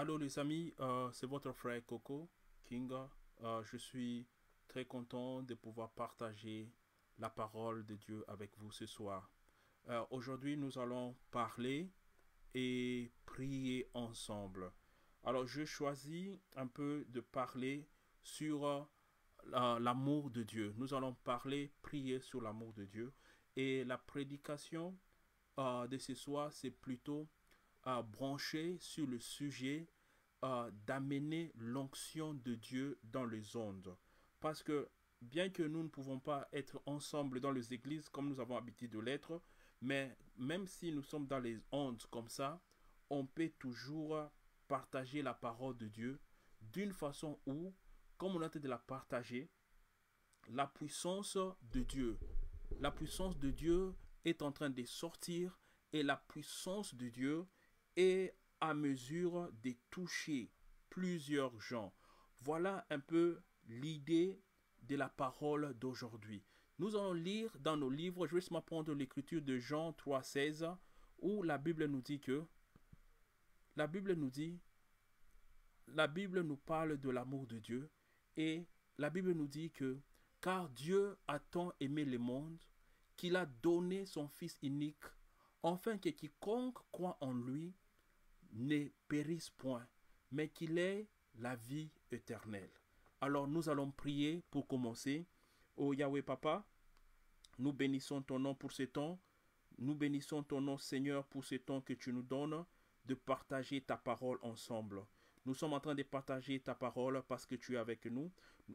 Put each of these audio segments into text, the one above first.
Allô les amis, euh, c'est votre frère Coco Kinga. Euh, je suis très content de pouvoir partager la parole de Dieu avec vous ce soir. Euh, aujourd'hui, nous allons parler et prier ensemble. Alors, je choisis un peu de parler sur l'amour de Dieu. Nous allons parler, prier sur l'amour de Dieu. Et la prédication de ce soir, c'est plutôt à brancher sur le sujet d'amener l'onction de Dieu dans les ondes. Parce que bien que nous ne pouvons pas être ensemble dans les églises comme nous avons habité de l'être, mais même si nous sommes dans les ondes comme ça, on peut toujours partager la parole de Dieu d'une façon où, comme on a de la partager, la puissance de Dieu, la puissance de Dieu est en train de sortir et la puissance de Dieu et à mesure de toucher plusieurs gens. Voilà un peu l'idée de la parole d'aujourd'hui. Nous allons lire dans nos livres, je vais justement prendre l'écriture de Jean 3,16, où la Bible nous dit que, la Bible nous dit, la Bible nous parle de l'amour de Dieu, et la Bible nous dit que, car Dieu a tant aimé le monde, qu'il a donné son Fils unique, afin que quiconque croit en lui ne périsse point, mais qu'il ait la vie éternelle. Alors nous allons prier pour commencer. oh Yahweh Papa, nous bénissons ton nom pour ce temps. Nous bénissons ton nom Seigneur pour ce temps que tu nous donnes de partager ta parole ensemble. Nous sommes en train de partager ta parole parce que tu es avec nous.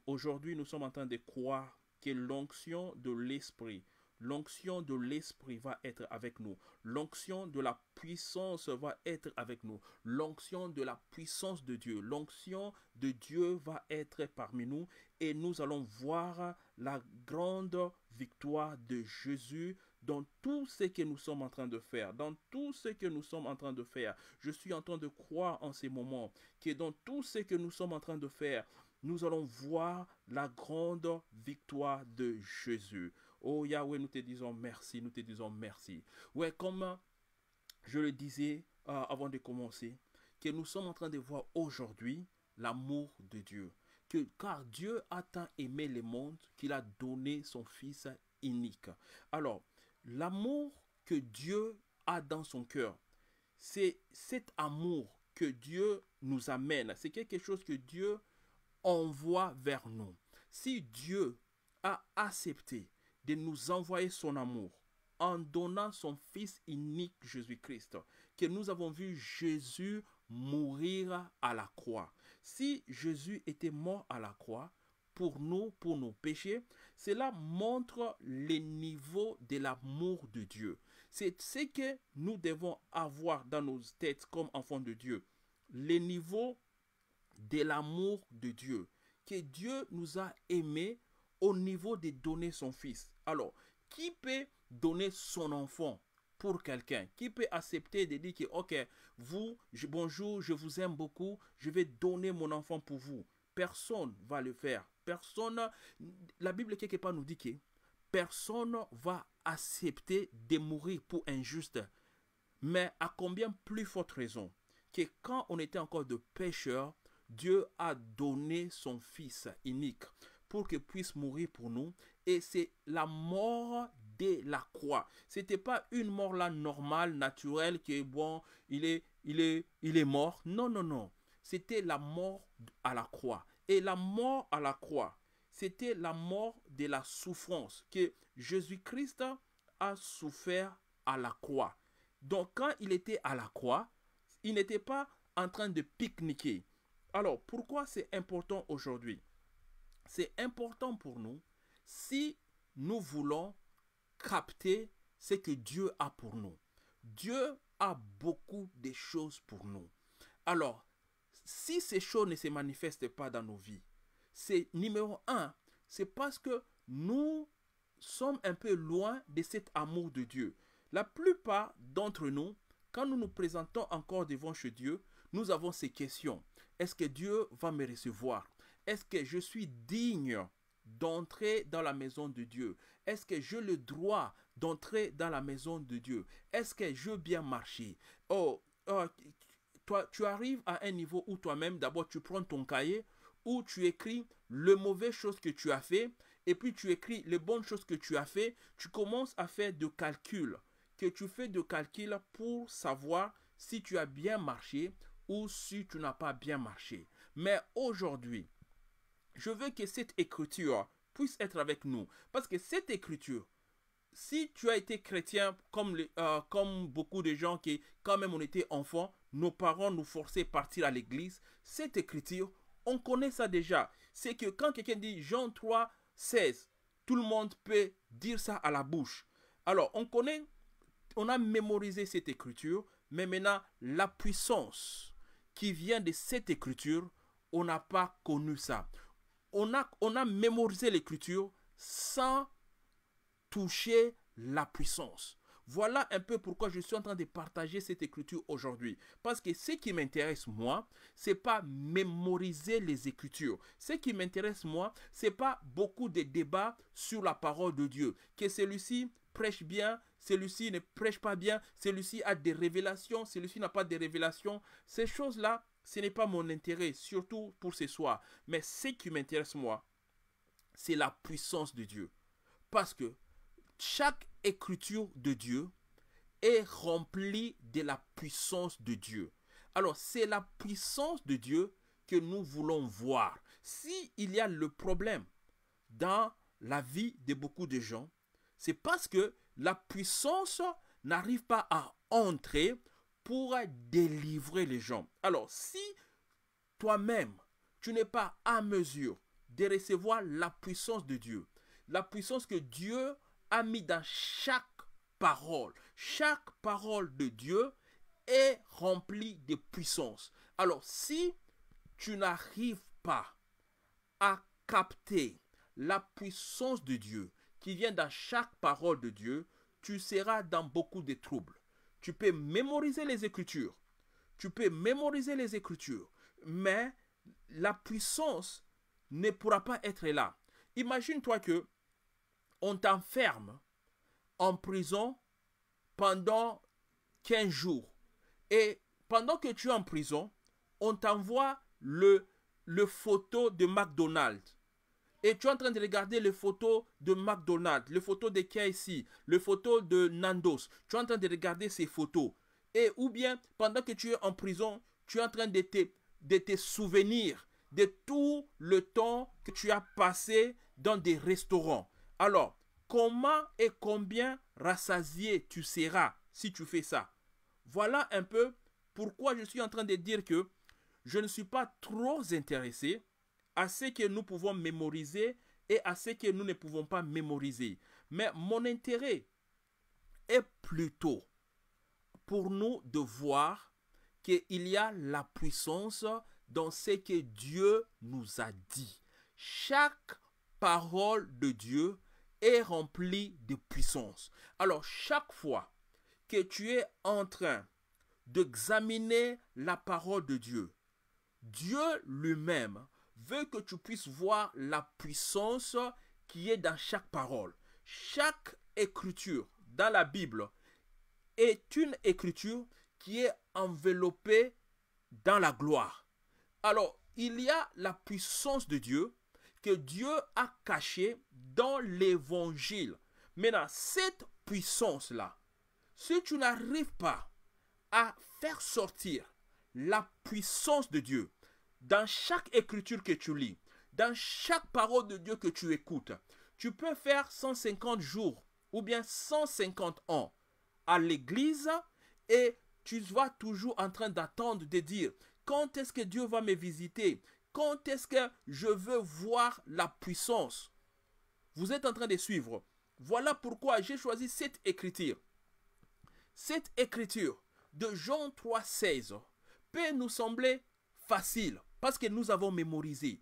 Aujourd'hui, nous sommes en train de croire que l'onction de l'Esprit L'onction de l'Esprit va être avec nous. L'onction de la puissance va être avec nous. L'onction de la puissance de Dieu. L'onction de Dieu va être parmi nous et nous allons voir la grande victoire de Jésus dans tout ce que nous sommes en train de faire, dans tout ce que nous sommes en train de faire. Je suis en train de croire en ces moments que dans tout ce que nous sommes en train de faire, nous allons voir la grande victoire de Jésus. Oh Yahweh, nous te disons merci, nous te disons merci. Ouais, comme je le disais euh, avant de commencer, que nous sommes en train de voir aujourd'hui l'amour de Dieu. Que, car Dieu a tant aimé le monde qu'il a donné son Fils unique. Alors, l'amour que Dieu a dans son cœur, c'est cet amour que Dieu nous amène. C'est quelque chose que Dieu envoie vers nous. Si Dieu a accepté de nous envoyer son amour en donnant son Fils unique Jésus-Christ, que nous avons vu Jésus mourir à la croix. Si Jésus était mort à la croix, pour nous, pour nos péchés, cela montre le niveau de l'amour de Dieu. C'est ce que nous devons avoir dans nos têtes comme enfants de Dieu. Le niveau de l'amour de Dieu. Que Dieu nous a aimés au niveau de donner son fils. Alors, qui peut donner son enfant pour quelqu'un Qui peut accepter de dire que, ok, vous, bonjour, je vous aime beaucoup, je vais donner mon enfant pour vous Personne va le faire. Personne, la Bible quelque part nous dit que personne va accepter de mourir pour injuste. Mais à combien plus forte raison que quand on était encore de pécheurs, Dieu a donné son Fils unique pour que puisse mourir pour nous. Et c'est la mort de la croix. C'était pas une mort là normale, naturelle, qui est bon, il est, il est, il est mort. Non, non, non. C'était la mort à la croix. Et la mort à la croix, c'était la mort de la souffrance que Jésus-Christ a souffert à la croix. Donc quand il était à la croix, il n'était pas en train de pique-niquer. Alors pourquoi c'est important aujourd'hui c'est important pour nous si nous voulons capter ce que Dieu a pour nous. Dieu a beaucoup de choses pour nous. Alors, si ces choses ne se manifestent pas dans nos vies, c'est numéro un, c'est parce que nous sommes un peu loin de cet amour de Dieu. La plupart d'entre nous, quand nous nous présentons encore devant chez Dieu, nous avons ces questions. Est-ce que Dieu va me recevoir est-ce que je suis digne d'entrer dans la maison de Dieu Est-ce que j'ai le droit d'entrer dans la maison de Dieu Est-ce que je veux bien marcher oh, oh toi, tu arrives à un niveau où toi-même, d'abord, tu prends ton cahier, où tu écris les mauvaises choses que tu as fait, et puis tu écris les bonnes choses que tu as fait, tu commences à faire de calculs, que tu fais de calculs pour savoir si tu as bien marché ou si tu n'as pas bien marché. Mais aujourd'hui, je veux que cette écriture puisse être avec nous. Parce que cette écriture, si tu as été chrétien comme, euh, comme beaucoup de gens qui, quand même on était enfants, nos parents nous forçaient à partir à l'église, cette écriture, on connaît ça déjà. C'est que quand quelqu'un dit Jean 3, 16, tout le monde peut dire ça à la bouche. Alors, on connaît, on a mémorisé cette écriture, mais maintenant, la puissance qui vient de cette écriture, on n'a pas connu ça on a, on a mémorisé l'écriture sans toucher la puissance. Voilà un peu pourquoi je suis en train de partager cette écriture aujourd'hui. Parce que ce qui m'intéresse, moi, ce n'est pas mémoriser les écritures. Ce qui m'intéresse, moi, ce n'est pas beaucoup de débats sur la parole de Dieu. Que celui-ci prêche bien, celui-ci ne prêche pas bien, celui-ci a des révélations, celui-ci n'a pas de révélations. Ces choses-là, ce n'est pas mon intérêt, surtout pour ce soir. Mais ce qui m'intéresse, moi, c'est la puissance de Dieu. Parce que chaque écriture de Dieu est remplie de la puissance de Dieu. Alors, c'est la puissance de Dieu que nous voulons voir. S'il y a le problème dans la vie de beaucoup de gens, c'est parce que la puissance n'arrive pas à entrer pour délivrer les gens. Alors, si toi-même, tu n'es pas à mesure de recevoir la puissance de Dieu, la puissance que Dieu a mis dans chaque parole, chaque parole de Dieu est remplie de puissance. Alors, si tu n'arrives pas à capter la puissance de Dieu qui vient dans chaque parole de Dieu, tu seras dans beaucoup de troubles. Tu peux mémoriser les Écritures. Tu peux mémoriser les Écritures. Mais la puissance ne pourra pas être là. Imagine-toi que on t'enferme en prison pendant 15 jours. Et pendant que tu es en prison, on t'envoie le, le photo de McDonald's et tu es en train de regarder les photos de McDonald's, les photos de KFC, les photos de Nandos, tu es en train de regarder ces photos. Et ou bien, pendant que tu es en prison, tu es en train de te, de te souvenir de tout le temps que tu as passé dans des restaurants. Alors, comment et combien rassasié tu seras si tu fais ça Voilà un peu pourquoi je suis en train de dire que je ne suis pas trop intéressé à ce que nous pouvons mémoriser et à ce que nous ne pouvons pas mémoriser. Mais mon intérêt est plutôt pour nous de voir qu'il y a la puissance dans ce que Dieu nous a dit. Chaque parole de Dieu est remplie de puissance. Alors chaque fois que tu es en train d'examiner la parole de Dieu, Dieu lui-même veux que tu puisses voir la puissance qui est dans chaque parole. Chaque écriture dans la Bible est une écriture qui est enveloppée dans la gloire. Alors, il y a la puissance de Dieu que Dieu a cachée dans l'évangile. Maintenant, cette puissance-là, si tu n'arrives pas à faire sortir la puissance de Dieu dans chaque écriture que tu lis, dans chaque parole de Dieu que tu écoutes, tu peux faire 150 jours ou bien 150 ans à l'église et tu vas toujours en train d'attendre de dire quand est-ce que Dieu va me visiter Quand est-ce que je veux voir la puissance Vous êtes en train de suivre. Voilà pourquoi j'ai choisi cette écriture. Cette écriture de Jean 3,16 peut nous sembler facile, parce que nous avons mémorisé.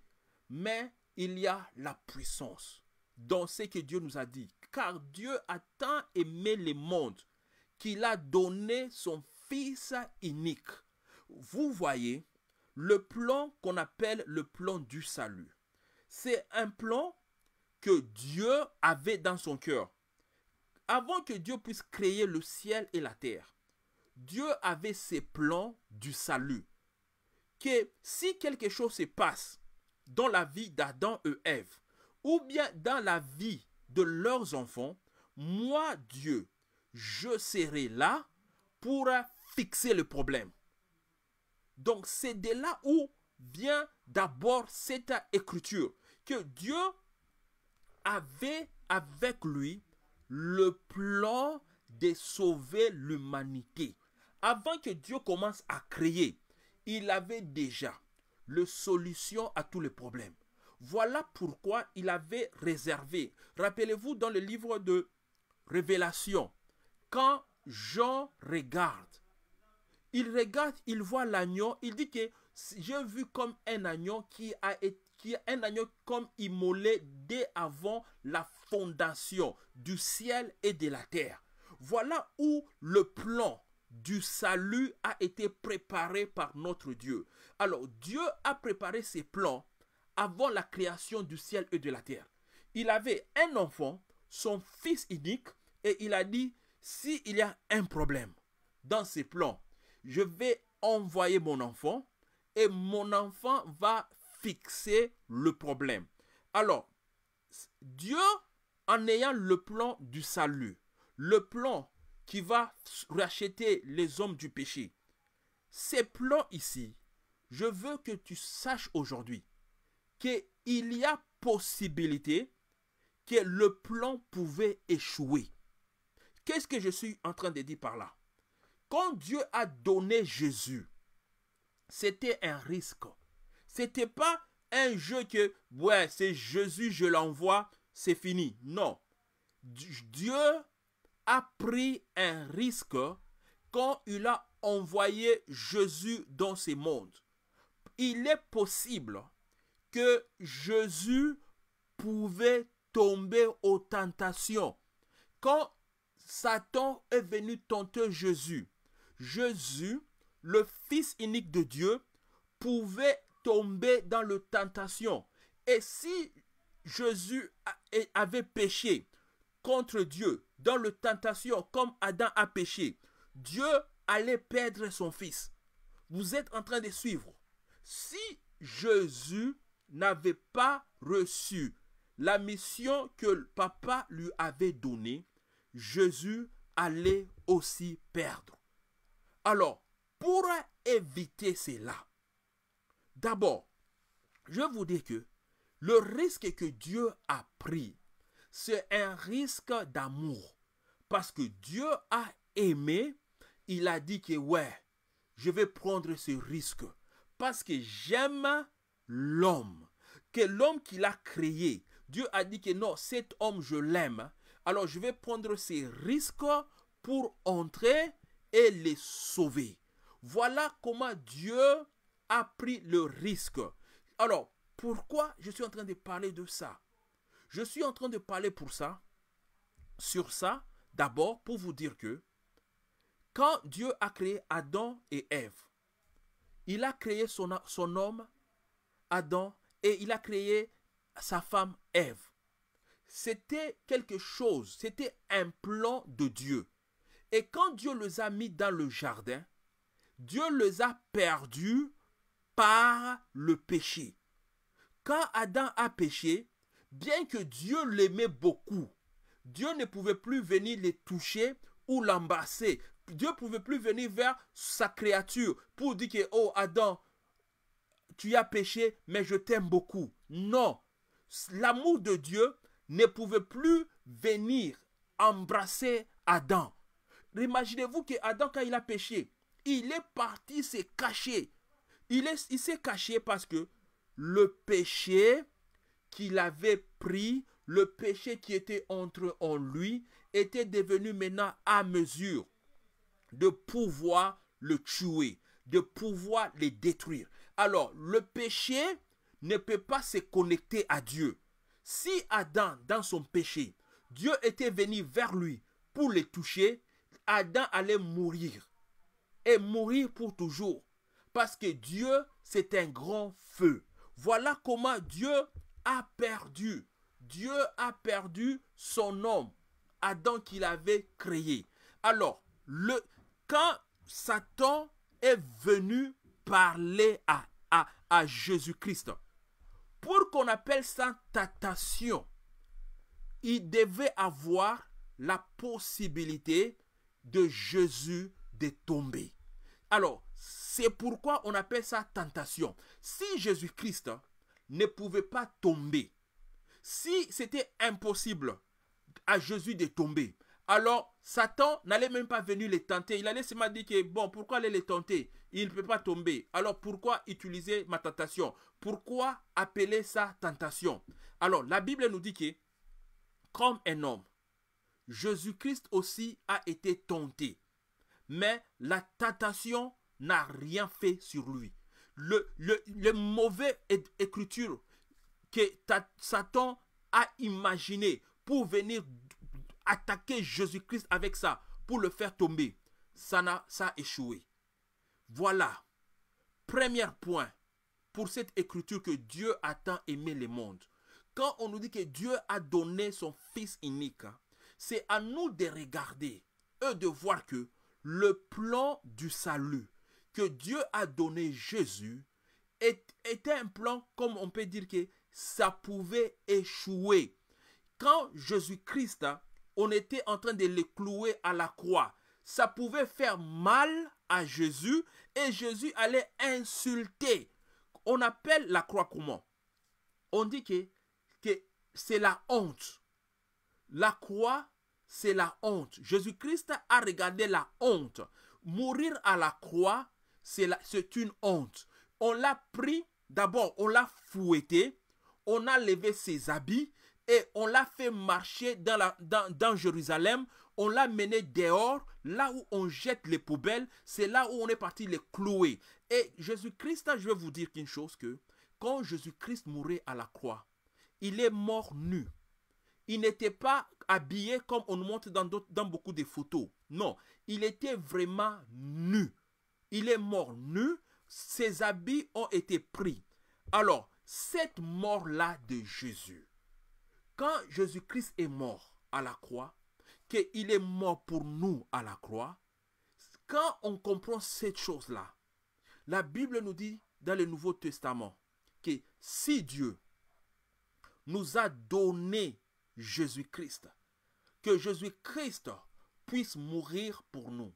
Mais il y a la puissance dans ce que Dieu nous a dit. Car Dieu a tant aimé le monde qu'il a donné son Fils unique. Vous voyez, le plan qu'on appelle le plan du salut, c'est un plan que Dieu avait dans son cœur. Avant que Dieu puisse créer le ciel et la terre, Dieu avait ses plans du salut que si quelque chose se passe dans la vie d'Adam et Ève, ou bien dans la vie de leurs enfants, moi, Dieu, je serai là pour fixer le problème. Donc c'est de là où vient d'abord cette écriture, que Dieu avait avec lui le plan de sauver l'humanité. Avant que Dieu commence à créer, il avait déjà la solution à tous les problèmes. Voilà pourquoi il avait réservé. Rappelez-vous dans le livre de Révélation, quand Jean regarde, il regarde, il voit l'agneau, il dit que j'ai vu comme un agneau qui a été qui un agneau comme immolé dès avant la fondation du ciel et de la terre. Voilà où le plan du salut a été préparé par notre Dieu. Alors Dieu a préparé ses plans avant la création du ciel et de la terre. Il avait un enfant, son fils unique, et il a dit, s'il y a un problème dans ses plans, je vais envoyer mon enfant et mon enfant va fixer le problème. Alors, Dieu, en ayant le plan du salut, le plan qui va racheter les hommes du péché. Ces plans ici, je veux que tu saches aujourd'hui qu'il y a possibilité que le plan pouvait échouer. Qu'est-ce que je suis en train de dire par là Quand Dieu a donné Jésus, c'était un risque. C'était pas un jeu que, ouais, c'est Jésus, je l'envoie, c'est fini. Non. Dieu a pris un risque quand il a envoyé Jésus dans ce monde. Il est possible que Jésus pouvait tomber aux tentations. Quand Satan est venu tenter Jésus, Jésus, le Fils unique de Dieu, pouvait tomber dans le tentation. Et si Jésus avait péché contre Dieu, dans le tentation, comme Adam a péché, Dieu allait perdre son fils. Vous êtes en train de suivre. Si Jésus n'avait pas reçu la mission que papa lui avait donnée, Jésus allait aussi perdre. Alors, pour éviter cela, d'abord, je vous dis que le risque que Dieu a pris c'est un risque d'amour. Parce que Dieu a aimé, il a dit que ouais, je vais prendre ce risque. Parce que j'aime l'homme. Que l'homme qu'il a créé, Dieu a dit que non, cet homme, je l'aime. Alors je vais prendre ce risques pour entrer et les sauver. Voilà comment Dieu a pris le risque. Alors, pourquoi je suis en train de parler de ça je suis en train de parler pour ça, sur ça, d'abord pour vous dire que quand Dieu a créé Adam et Ève, il a créé son, son homme, Adam, et il a créé sa femme Ève. C'était quelque chose, c'était un plan de Dieu. Et quand Dieu les a mis dans le jardin, Dieu les a perdus par le péché. Quand Adam a péché, bien que Dieu l'aimait beaucoup, Dieu ne pouvait plus venir le toucher ou l'embrasser. Dieu ne pouvait plus venir vers sa créature pour dire que, oh Adam, tu as péché, mais je t'aime beaucoup. Non, l'amour de Dieu ne pouvait plus venir embrasser Adam. Imaginez-vous que Adam, quand il a péché, il est parti se cacher. Il s'est caché parce que le péché qu'il avait pris, le péché qui était entre en lui, était devenu maintenant à mesure de pouvoir le tuer, de pouvoir les détruire. Alors, le péché ne peut pas se connecter à Dieu. Si Adam, dans son péché, Dieu était venu vers lui pour le toucher, Adam allait mourir. Et mourir pour toujours. Parce que Dieu, c'est un grand feu. Voilà comment Dieu a perdu. Dieu a perdu son homme, Adam qu'il avait créé. Alors, le, quand Satan est venu parler à, à, à Jésus-Christ, pour qu'on appelle ça tentation, il devait avoir la possibilité de Jésus de tomber. Alors, c'est pourquoi on appelle ça tentation. Si Jésus-Christ hein, ne pouvait pas tomber. Si c'était impossible à Jésus de tomber, alors Satan n'allait même pas venir les tenter. Il allait se dire que, bon, pourquoi aller les tenter Il ne peut pas tomber. Alors pourquoi utiliser ma tentation Pourquoi appeler ça tentation Alors la Bible nous dit que, comme un homme, Jésus-Christ aussi a été tenté. Mais la tentation n'a rien fait sur lui le, le, écriture que Satan a imaginé pour venir attaquer Jésus-Christ avec ça, pour le faire tomber, ça a, ça échoué. Voilà. Premier point pour cette écriture que Dieu a tant aimé le monde. Quand on nous dit que Dieu a donné son Fils unique, hein, c'est à nous de regarder et de voir que le plan du salut que Dieu a donné Jésus était un plan, comme on peut dire que ça pouvait échouer. Quand Jésus-Christ, hein, on était en train de le clouer à la croix, ça pouvait faire mal à Jésus et Jésus allait insulter. On appelle la croix comment On dit que, que c'est la honte. La croix, c'est la honte. Jésus-Christ a regardé la honte. Mourir à la croix, c'est une honte. On l'a pris, d'abord, on l'a fouetté, on a levé ses habits et on l'a fait marcher dans, la, dans Jérusalem. On l'a mené dehors, là où on jette les poubelles, c'est là où on est parti les clouer. Et Jésus-Christ, hein, je vais vous dire qu'une chose que quand Jésus-Christ mourait à la croix, il est mort nu. Il n'était pas habillé comme on montre dans, dans beaucoup de photos. Non, il était vraiment nu il est mort nu, ses habits ont été pris. Alors, cette mort-là de Jésus, quand Jésus-Christ est mort à la croix, qu'il est mort pour nous à la croix, quand on comprend cette chose-là, la Bible nous dit dans le Nouveau Testament que si Dieu nous a donné Jésus-Christ, que Jésus-Christ puisse mourir pour nous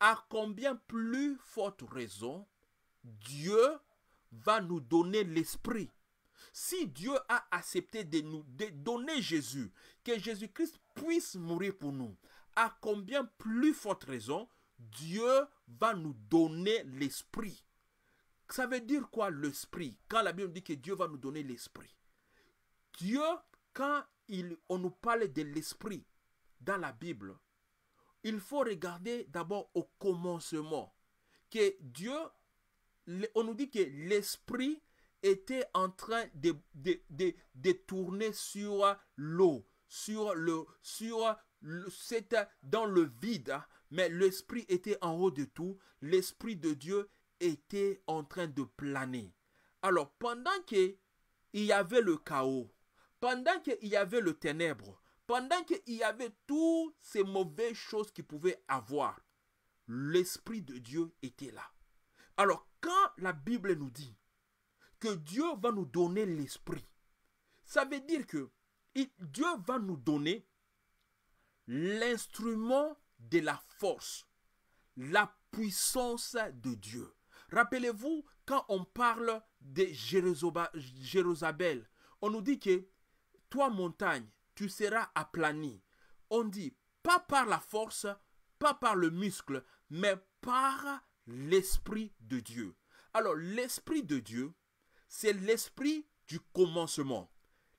à combien plus forte raison Dieu va nous donner l'esprit. Si Dieu a accepté de nous donner Jésus, que Jésus-Christ puisse mourir pour nous, à combien plus forte raison Dieu va nous donner l'esprit. Ça veut dire quoi l'esprit Quand la Bible dit que Dieu va nous donner l'esprit. Dieu, quand il, on nous parle de l'esprit dans la Bible, il faut regarder d'abord au commencement que Dieu, on nous dit que l'Esprit était en train de, de, tourner sur l'eau, sur le, sur dans le vide, hein. mais l'Esprit était en haut de tout, l'Esprit de Dieu était en train de planer. Alors pendant qu'il y avait le chaos, pendant qu'il y avait le ténèbre, pendant qu'il y avait toutes ces mauvaises choses qu'il pouvait avoir, l'Esprit de Dieu était là. Alors quand la Bible nous dit que Dieu va nous donner l'Esprit, ça veut dire que Dieu va nous donner l'instrument de la force, la puissance de Dieu. Rappelez-vous, quand on parle de Jérusalem, on nous dit que toi montagne, tu seras aplani. On dit, pas par la force, pas par le muscle, mais par l'Esprit de Dieu. Alors, l'Esprit de Dieu, c'est l'Esprit du commencement.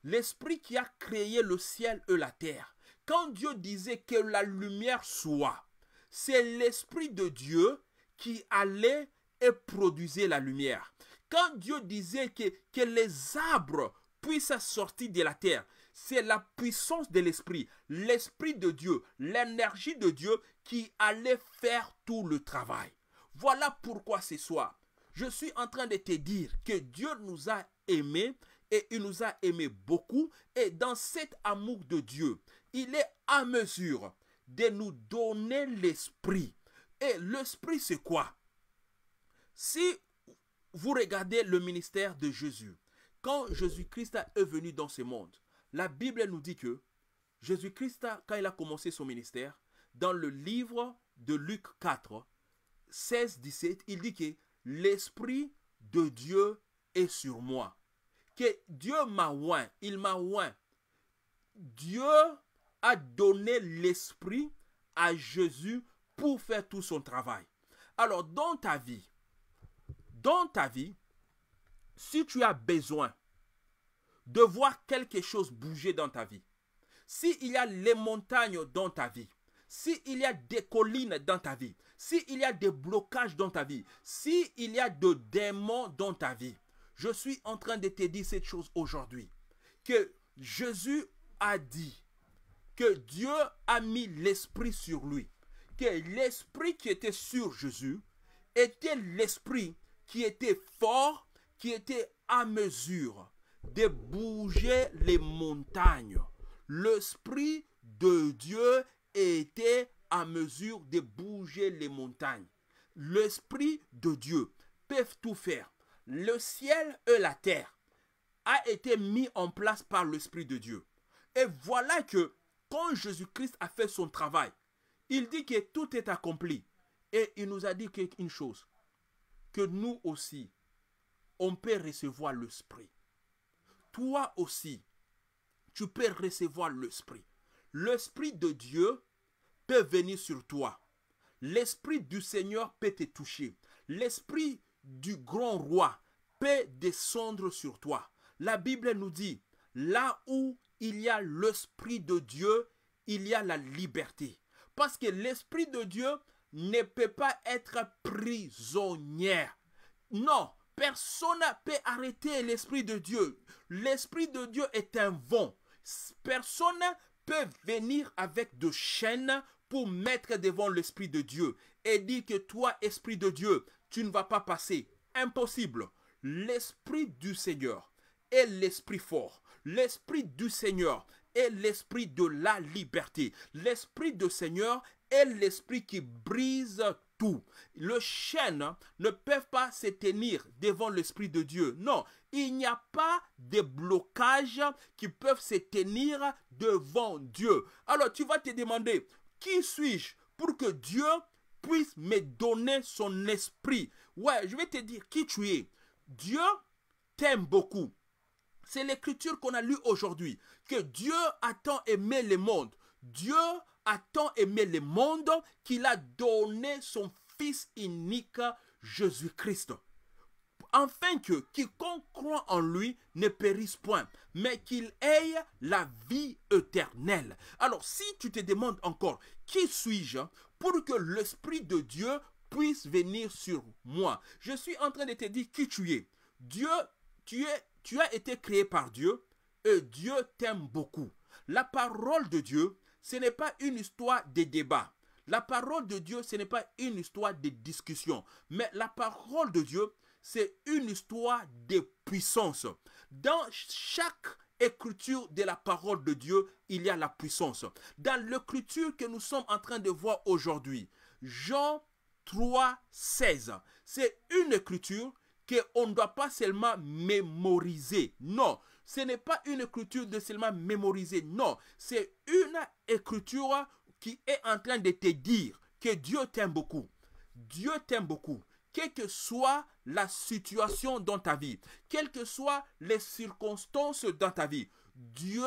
L'Esprit qui a créé le ciel et la terre. Quand Dieu disait que la lumière soit, c'est l'Esprit de Dieu qui allait et produisait la lumière. Quand Dieu disait que, que les arbres puissent sortir de la terre, c'est la puissance de l'Esprit, l'Esprit de Dieu, l'énergie de Dieu qui allait faire tout le travail. Voilà pourquoi ce soir, je suis en train de te dire que Dieu nous a aimés et il nous a aimés beaucoup. Et dans cet amour de Dieu, il est à mesure de nous donner l'esprit. Et l'esprit, c'est quoi Si vous regardez le ministère de Jésus, quand Jésus-Christ est venu dans ce monde, la Bible nous dit que Jésus-Christ, quand il a commencé son ministère, dans le livre de Luc 4, 16-17, il dit que l'Esprit de Dieu est sur moi. Que Dieu m'a oint, il m'a oint. Dieu a donné l'Esprit à Jésus pour faire tout son travail. Alors, dans ta vie, dans ta vie, si tu as besoin de voir quelque chose bouger dans ta vie. S'il y a les montagnes dans ta vie, s'il y a des collines dans ta vie, s'il y a des blocages dans ta vie, s'il y a des démons dans ta vie, je suis en train de te dire cette chose aujourd'hui. Que Jésus a dit que Dieu a mis l'esprit sur lui. Que l'esprit qui était sur Jésus était l'esprit qui était fort, qui était à mesure de bouger les montagnes. L'Esprit de Dieu était en mesure de bouger les montagnes. L'Esprit de Dieu peut tout faire. Le ciel et la terre a été mis en place par l'Esprit de Dieu. Et voilà que quand Jésus-Christ a fait son travail, il dit que tout est accompli. Et il nous a dit une chose, que nous aussi, on peut recevoir l'Esprit toi aussi, tu peux recevoir l'Esprit. L'Esprit de Dieu peut venir sur toi. L'Esprit du Seigneur peut te toucher. L'Esprit du grand roi peut descendre sur toi. La Bible nous dit, là où il y a l'Esprit de Dieu, il y a la liberté. Parce que l'Esprit de Dieu ne peut pas être prisonnier. Non, Personne ne peut arrêter l'Esprit de Dieu. L'Esprit de Dieu est un vent. Personne peut venir avec de chaînes pour mettre devant l'Esprit de Dieu et dire que toi, Esprit de Dieu, tu ne vas pas passer. Impossible. L'Esprit du Seigneur est l'Esprit fort. L'Esprit du Seigneur est l'Esprit de la liberté. L'Esprit du Seigneur est l'Esprit qui brise le chêne hein, ne peut pas se tenir devant l'Esprit de Dieu. Non, il n'y a pas de blocage qui peuvent se tenir devant Dieu. Alors tu vas te demander, qui suis-je pour que Dieu puisse me donner son esprit Ouais, je vais te dire qui tu es. Dieu t'aime beaucoup. C'est l'écriture qu'on a lue aujourd'hui, que Dieu a tant aimé le monde. Dieu a tant aimé le monde qu'il a donné son Fils unique, Jésus-Christ. Enfin que quiconque croit en lui ne périsse point, mais qu'il ait la vie éternelle. Alors si tu te demandes encore, qui suis-je pour que l'Esprit de Dieu puisse venir sur moi Je suis en train de te dire qui tu es. Dieu, tu, es, tu as été créé par Dieu et Dieu t'aime beaucoup. La parole de Dieu ce n'est pas une histoire de débat. La parole de Dieu, ce n'est pas une histoire de discussion. Mais la parole de Dieu, c'est une histoire de puissance. Dans chaque écriture de la parole de Dieu, il y a la puissance. Dans l'écriture que nous sommes en train de voir aujourd'hui, Jean 3, 16, c'est une écriture qu'on ne doit pas seulement mémoriser. Non, ce n'est pas une écriture de seulement mémoriser, non, c'est une écriture qui est en train de te dire que Dieu t'aime beaucoup. Dieu t'aime beaucoup. Quelle que soit la situation dans ta vie, quelles que soient les circonstances dans ta vie, Dieu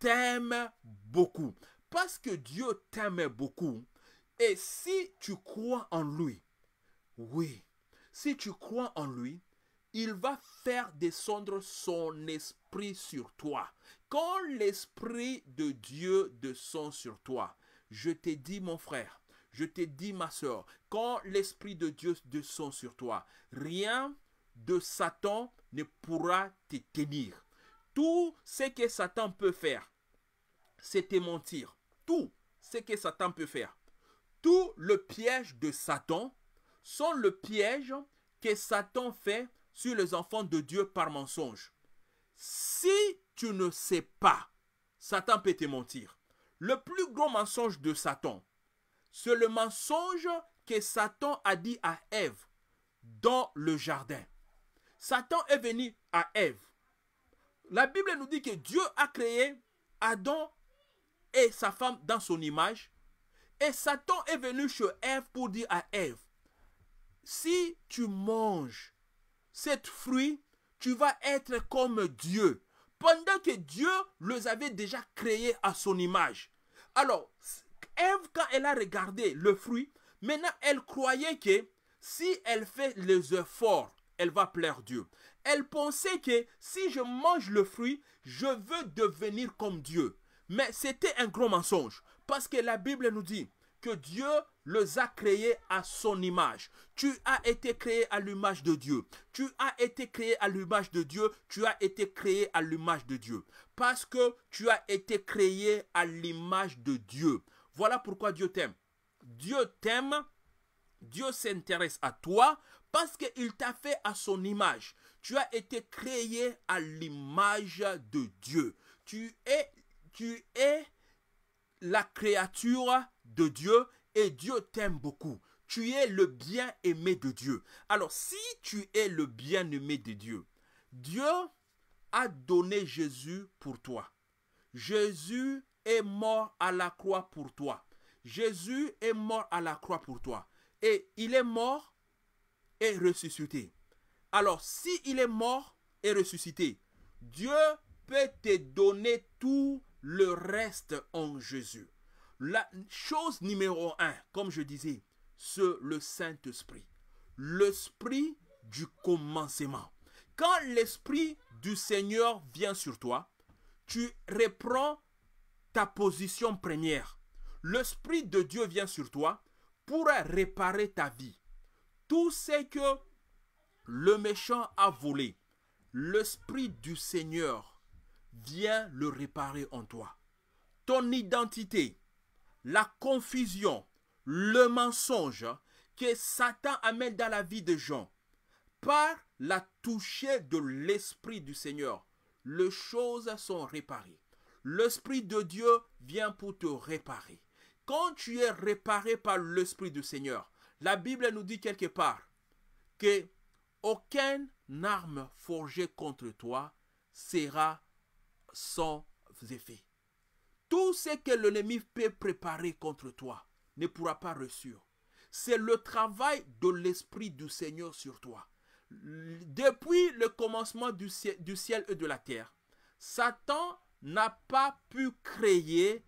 t'aime beaucoup. Parce que Dieu t'aime beaucoup. Et si tu crois en lui, oui, si tu crois en lui, il va faire descendre son esprit sur toi. Quand l'esprit de Dieu descend sur toi, je t'ai dit mon frère, je t'ai dit ma soeur, quand l'esprit de Dieu descend sur toi, rien de Satan ne pourra te tenir. Tout ce que Satan peut faire, c'est te mentir. Tout ce que Satan peut faire. Tout le piège de Satan sont le piège que Satan fait sur les enfants de Dieu par mensonge. Si tu ne sais pas, Satan peut te mentir. Le plus gros mensonge de Satan, c'est le mensonge que Satan a dit à Ève dans le jardin. Satan est venu à Ève. La Bible nous dit que Dieu a créé Adam et sa femme dans son image. Et Satan est venu chez Ève pour dire à Ève, si tu manges cet fruit, tu vas être comme Dieu. Pendant que Dieu les avait déjà créés à son image. Alors, Ève, quand elle a regardé le fruit, maintenant elle croyait que si elle fait les efforts, elle va plaire Dieu. Elle pensait que si je mange le fruit, je veux devenir comme Dieu. Mais c'était un gros mensonge. Parce que la Bible nous dit que Dieu les a créés à son image. Tu as été créé à l'image de Dieu. Tu as été créé à l'image de Dieu. Tu as été créé à l'image de Dieu. Parce que tu as été créé à l'image de Dieu. Voilà pourquoi Dieu t'aime. Dieu t'aime. Dieu s'intéresse à toi parce qu'il t'a fait à son image. Tu as été créé à l'image de Dieu. Tu es, tu es la créature de Dieu et Dieu t'aime beaucoup. Tu es le bien-aimé de Dieu. Alors si tu es le bien-aimé de Dieu, Dieu a donné Jésus pour toi. Jésus est mort à la croix pour toi. Jésus est mort à la croix pour toi. Et il est mort et ressuscité. Alors si il est mort et ressuscité, Dieu peut te donner tout le reste en Jésus. La chose numéro un, comme je disais, c'est le Saint-Esprit. L'esprit du commencement. Quand l'esprit du Seigneur vient sur toi, tu reprends ta position première. L'esprit de Dieu vient sur toi pour réparer ta vie. Tout ce que le méchant a volé, l'esprit du Seigneur vient le réparer en toi. Ton identité, la confusion, le mensonge que Satan amène dans la vie de Jean, par la touchée de l'Esprit du Seigneur, les choses sont réparées. L'Esprit de Dieu vient pour te réparer. Quand tu es réparé par l'Esprit du Seigneur, la Bible nous dit quelque part que aucune arme forgée contre toi sera sans effet. Tout ce que l'ennemi peut préparer contre toi ne pourra pas réussir. C'est le travail de l'Esprit du Seigneur sur toi. Depuis le commencement du ciel, du ciel et de la terre, Satan n'a pas pu créer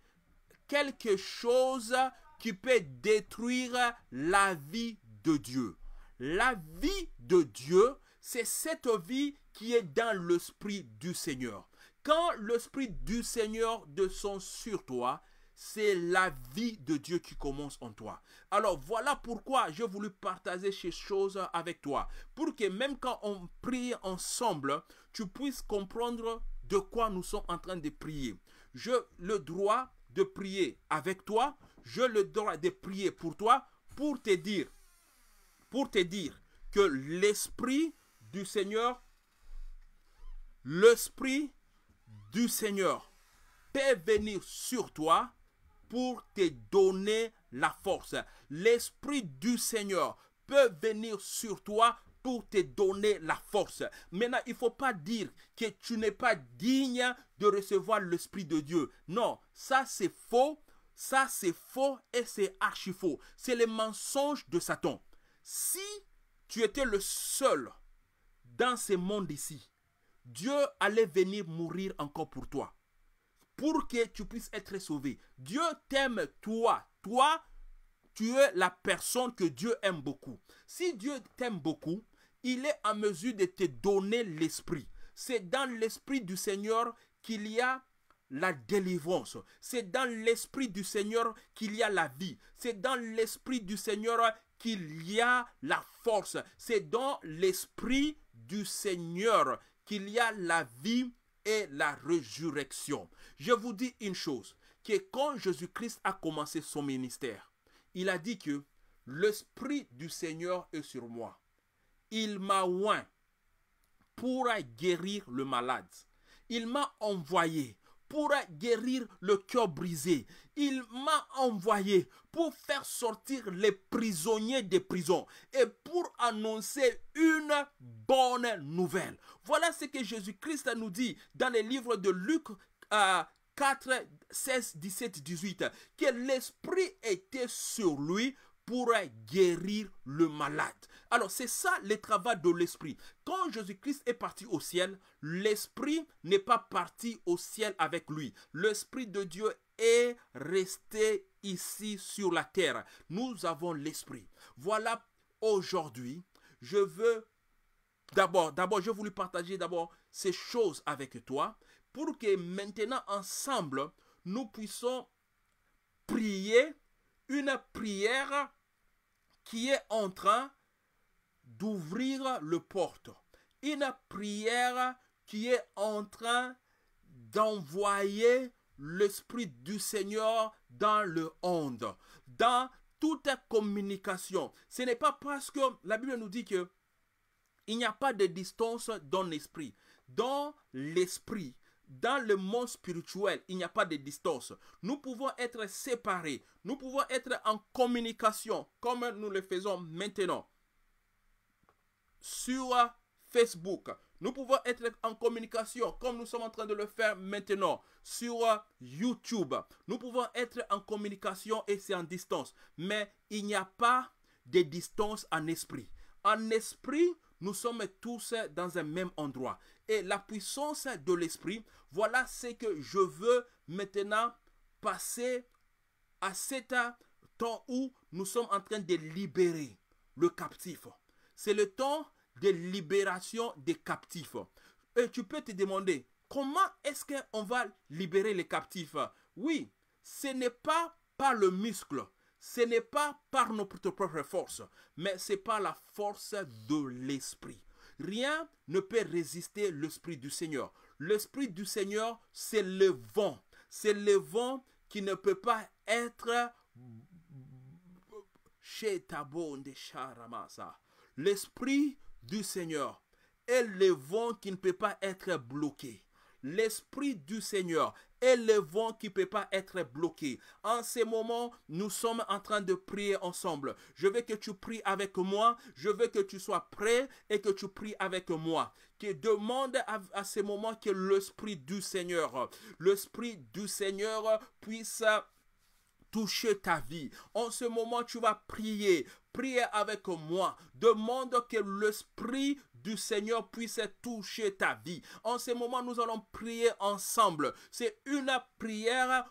quelque chose qui peut détruire la vie de Dieu. La vie de Dieu, c'est cette vie qui est dans l'esprit du Seigneur. Quand l'Esprit du Seigneur descend sur toi, c'est la vie de Dieu qui commence en toi. Alors voilà pourquoi j'ai voulu partager ces choses avec toi. Pour que même quand on prie ensemble, tu puisses comprendre de quoi nous sommes en train de prier. J'ai le droit de prier avec toi. Je le droit de prier pour toi pour te dire, pour te dire que l'Esprit du Seigneur, l'Esprit du Seigneur peut venir sur toi pour te donner la force. L'Esprit du Seigneur peut venir sur toi pour te donner la force. Maintenant, il faut pas dire que tu n'es pas digne de recevoir l'Esprit de Dieu. Non, ça c'est faux, ça c'est faux et c'est archi faux. C'est le mensonge de Satan. Si tu étais le seul dans ce monde ici Dieu allait venir mourir encore pour toi, pour que tu puisses être sauvé. Dieu t'aime toi, toi, tu es la personne que Dieu aime beaucoup. Si Dieu t'aime beaucoup, il est en mesure de te donner l'esprit. C'est dans l'esprit du Seigneur qu'il y a la délivrance. C'est dans l'esprit du Seigneur qu'il y a la vie. C'est dans l'esprit du Seigneur qu'il y a la force. C'est dans l'esprit du Seigneur qu'il y a la vie et la résurrection. Je vous dis une chose, que quand Jésus-Christ a commencé son ministère, il a dit que l'Esprit du Seigneur est sur moi. Il m'a oint pour guérir le malade. Il m'a envoyé pour guérir le cœur brisé. Il m'a envoyé pour faire sortir les prisonniers des prisons et pour annoncer une bonne nouvelle. Voilà ce que Jésus-Christ nous dit dans les livres de Luc. 4, 16, 17, 18, que l'Esprit était sur lui pour guérir le malade. Alors c'est ça le travail de l'esprit. Quand Jésus-Christ est parti au ciel, l'esprit n'est pas parti au ciel avec lui. L'esprit de Dieu est resté ici sur la terre. Nous avons l'esprit. Voilà aujourd'hui, je veux d'abord, d'abord, je voulais partager d'abord ces choses avec toi pour que maintenant ensemble, nous puissions prier une prière qui est en train d'ouvrir le porte. Une prière qui est en train d'envoyer l'Esprit du Seigneur dans le monde, dans toute communication. Ce n'est pas parce que la Bible nous dit que il n'y a pas de distance dans l'esprit. Dans l'esprit, dans le monde spirituel, il n'y a pas de distance. Nous pouvons être séparés. Nous pouvons être en communication comme nous le faisons maintenant. Sur Facebook, nous pouvons être en communication comme nous sommes en train de le faire maintenant sur YouTube. Nous pouvons être en communication et c'est en distance. Mais il n'y a pas de distance en esprit. En esprit, nous sommes tous dans un même endroit. Et la puissance de l'esprit, voilà ce que je veux maintenant passer à cet temps où nous sommes en train de libérer le captif. C'est le temps de libération des captifs. Et tu peux te demander, comment est-ce qu'on va libérer les captifs Oui, ce n'est pas par le muscle, ce n'est pas par nos propres forces, mais c'est par la force de l'Esprit. Rien ne peut résister l'Esprit du Seigneur. L'Esprit du Seigneur, c'est le vent. C'est le vent qui ne peut pas être L'Esprit du Seigneur est le vent qui ne peut pas être bloqué l'Esprit du Seigneur et le vent qui ne peut pas être bloqué. En ce moment, nous sommes en train de prier ensemble. Je veux que tu pries avec moi. Je veux que tu sois prêt et que tu pries avec moi. Que demande à, ce moment que l'Esprit du Seigneur, l'Esprit du Seigneur puisse toucher ta vie. En ce moment, tu vas prier Priez avec moi. Demande que l'Esprit du Seigneur puisse toucher ta vie. En ce moment, nous allons prier ensemble. C'est une prière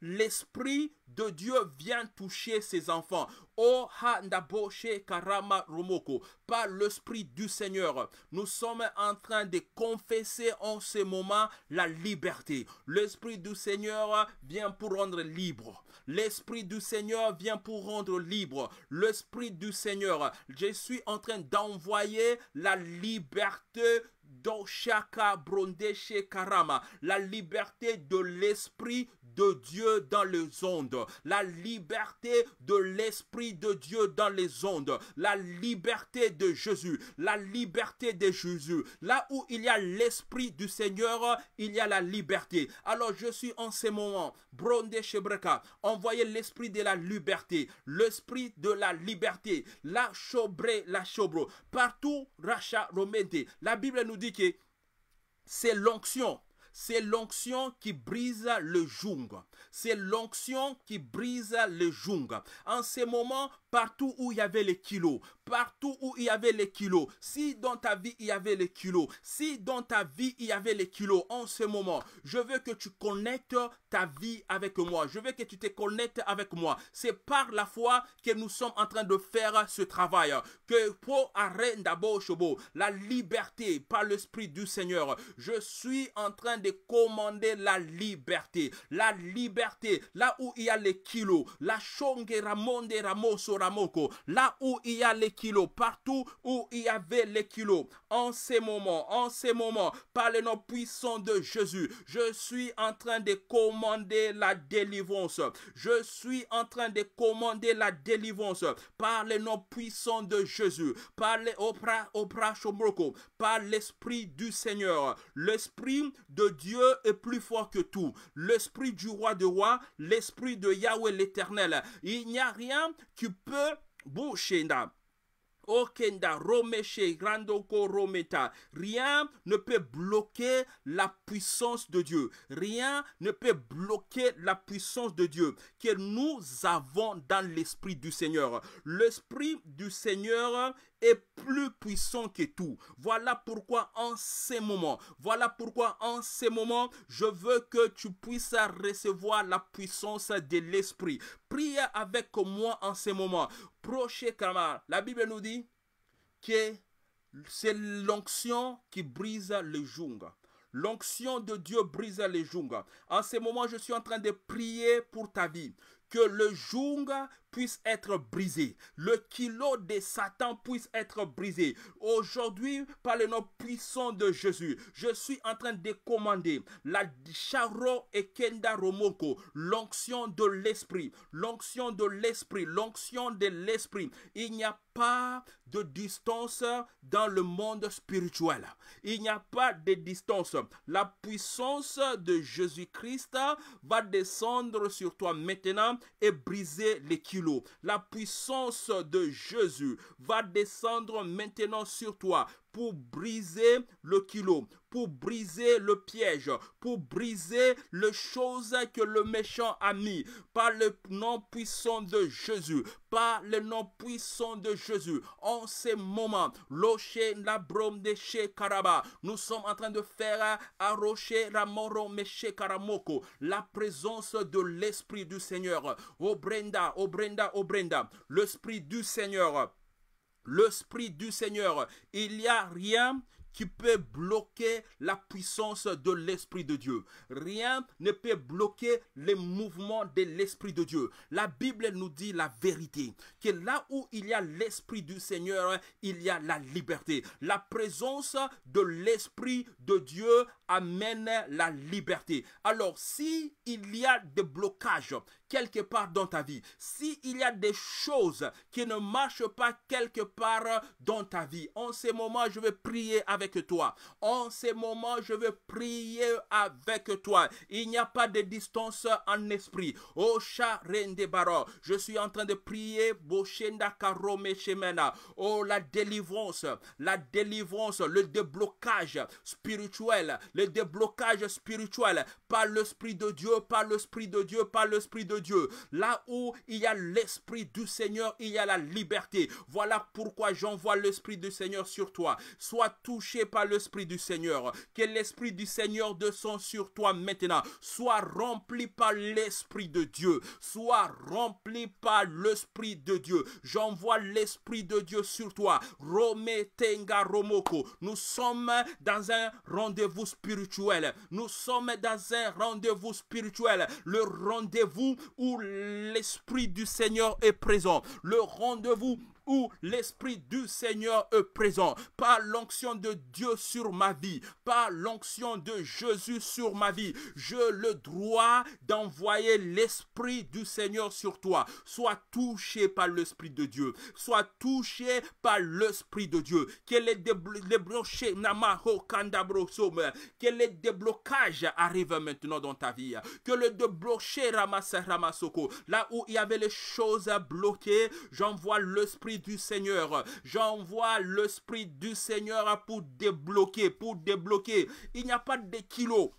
l'Esprit de Dieu vient toucher ses enfants. Oh handaboshe karama romoko. Par l'Esprit du Seigneur, nous sommes en train de confesser en ce moment la liberté. L'Esprit du Seigneur vient pour rendre libre. L'Esprit du Seigneur vient pour rendre libre. L'Esprit du Seigneur, je suis en train d'envoyer la liberté Doshaka Brondeshe Karama, la liberté de l'esprit de Dieu dans les ondes, la liberté de l'Esprit de Dieu dans les ondes, la liberté de Jésus, la liberté de Jésus. Là où il y a l'Esprit du Seigneur, il y a la liberté. Alors je suis en ce moment, Bronde Chebreka, envoyez l'Esprit de la liberté, l'Esprit de la liberté, la Chobre, la chobro, partout, Racha Romente. La Bible nous dit que c'est l'onction c'est l'onction qui brise le jungle. C'est l'onction qui brise le jungle. En ce moment, partout où il y avait les kilos, partout où il y avait les kilos, si dans ta vie il y avait les kilos, si dans ta vie il y avait les kilos en ce moment, je veux que tu connectes ta vie avec moi. Je veux que tu te connectes avec moi. C'est par la foi que nous sommes en train de faire ce travail. Que pour Chobo, la liberté par l'Esprit du Seigneur, je suis en train de commander la liberté. La liberté, là où il y a les kilos, la chongera, ramonde ramoso ramoko, là où il y a les kilos, partout où il y avait les kilos. En ces moments, en ces moments, par le nom puissant de Jésus, je suis en train de commander la délivrance. Je suis en train de commander la délivrance par le nom puissant de Jésus, par les par l'esprit du Seigneur. L'esprit de Dieu est plus fort que tout. L'esprit du roi de roi, l'esprit de Yahweh l'éternel. Il n'y a rien qui peut, boucher. Rien ne peut bloquer la puissance de Dieu. Rien ne peut bloquer la puissance de Dieu que nous avons dans l'Esprit du Seigneur. L'Esprit du Seigneur est plus puissant que tout. Voilà pourquoi en ces moments, voilà pourquoi en ces moments, je veux que tu puisses recevoir la puissance de l'Esprit. Prie avec moi en ces moments. Proche Kamar, la Bible nous dit que c'est l'onction qui brise le jungles L'onction de Dieu brise les jungles. En ce moment, je suis en train de prier pour ta vie. Que le jungle puisse être brisé. Le kilo de Satan puisse être brisé. Aujourd'hui, par le nom puissant de Jésus, je suis en train de commander la Charo et Kenda Romoko, l'onction de l'esprit, l'onction de l'esprit, l'onction de l'esprit. Il n'y a pas de distance dans le monde spirituel. Il n'y a pas de distance. La puissance de Jésus-Christ va descendre sur toi maintenant et briser les kilos la puissance de Jésus va descendre maintenant sur toi pour briser le kilo, pour briser le piège, pour briser les choses que le méchant a mis, par le nom puissant de Jésus, par le nom puissant de Jésus. En ce moment, la brome de chez nous sommes en train de faire arrocher Rocher Ramoro chez Karamoko, la présence de l'Esprit du Seigneur. au oh Brenda, au oh Brenda, au oh Brenda, l'Esprit du Seigneur l'Esprit du Seigneur. Il n'y a rien qui peut bloquer la puissance de l'Esprit de Dieu. Rien ne peut bloquer les mouvements de l'Esprit de Dieu. La Bible nous dit la vérité, que là où il y a l'Esprit du Seigneur, il y a la liberté. La présence de l'Esprit de Dieu amène la liberté. Alors si il y a des blocages quelque part dans ta vie, s'il y a des choses qui ne marchent pas quelque part dans ta vie, en ce moment, je veux prier avec toi. En ce moment, je veux prier avec toi. Il n'y a pas de distance en esprit. Oh, Baro, je suis en train de prier, Oh, la délivrance, la délivrance, le déblocage spirituel, le déblocage spirituel par l'Esprit de Dieu, par l'Esprit de Dieu, par l'Esprit de Dieu. Là où il y a l'Esprit du Seigneur, il y a la liberté. Voilà pourquoi j'envoie l'Esprit du Seigneur sur toi. Sois touché par l'Esprit du Seigneur. Que l'Esprit du Seigneur descende sur toi maintenant. Sois rempli par l'Esprit de Dieu. Sois rempli par l'Esprit de Dieu. J'envoie l'Esprit de Dieu sur toi. Tenga Romoko. Nous sommes dans un rendez-vous spirituel. Nous sommes dans un rendez-vous spirituel. Le rendez-vous où l'Esprit du Seigneur est présent. Le rendez-vous où l'Esprit du Seigneur est présent, par l'onction de Dieu sur ma vie, par l'onction de Jésus sur ma vie, je le droit d'envoyer l'Esprit du Seigneur sur toi. Sois touché par l'Esprit de Dieu. Sois touché par l'Esprit de Dieu. Que les déblocages arrivent maintenant dans ta vie. Que le déblocher ta Ramasoko. Là où il y avait les choses bloquées, j'envoie l'Esprit du Seigneur. J'envoie l'Esprit du Seigneur pour débloquer, pour débloquer. Il n'y a pas de kilos.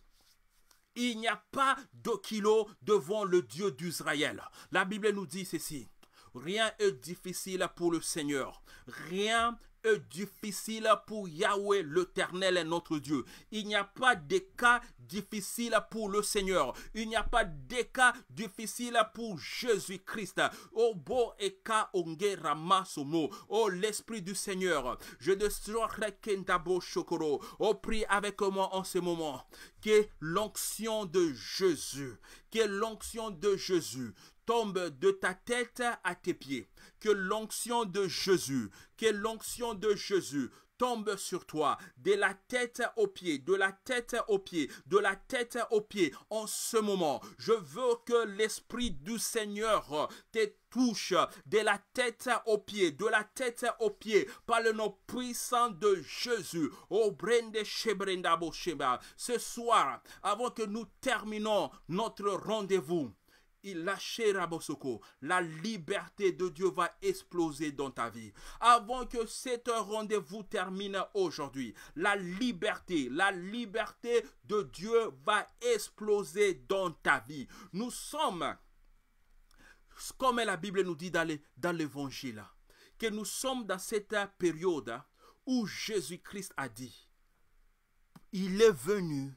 Il n'y a pas de kilos devant le Dieu d'Israël. La Bible nous dit ceci. Rien est difficile pour le Seigneur. Rien difficile pour Yahweh, l'Éternel est notre Dieu. Il n'y a pas de cas difficile pour le Seigneur. Il n'y a pas de cas difficile pour Jésus-Christ. Oh bo eka onge ramasomo. Oh l'Esprit du Seigneur. Je destruirai Tabo Shokoro. Oh prie avec moi en ce moment. Que l'onction de Jésus, que l'onction de Jésus tombe de ta tête à tes pieds. Que l'onction de Jésus, que l'onction de Jésus tombe sur toi, de la tête aux pieds, de la tête aux pieds, de la tête aux pieds. En ce moment, je veux que l'Esprit du Seigneur te touche de la tête aux pieds, de la tête aux pieds, par le nom puissant de Jésus. Oh, Brende Shebrenda Ce soir, avant que nous terminions notre rendez-vous, la liberté de Dieu va exploser dans ta vie. Avant que cet rendez-vous termine aujourd'hui, la liberté, la liberté de Dieu va exploser dans ta vie. Nous sommes, comme la Bible nous dit dans l'évangile, que nous sommes dans cette période où Jésus-Christ a dit, il est venu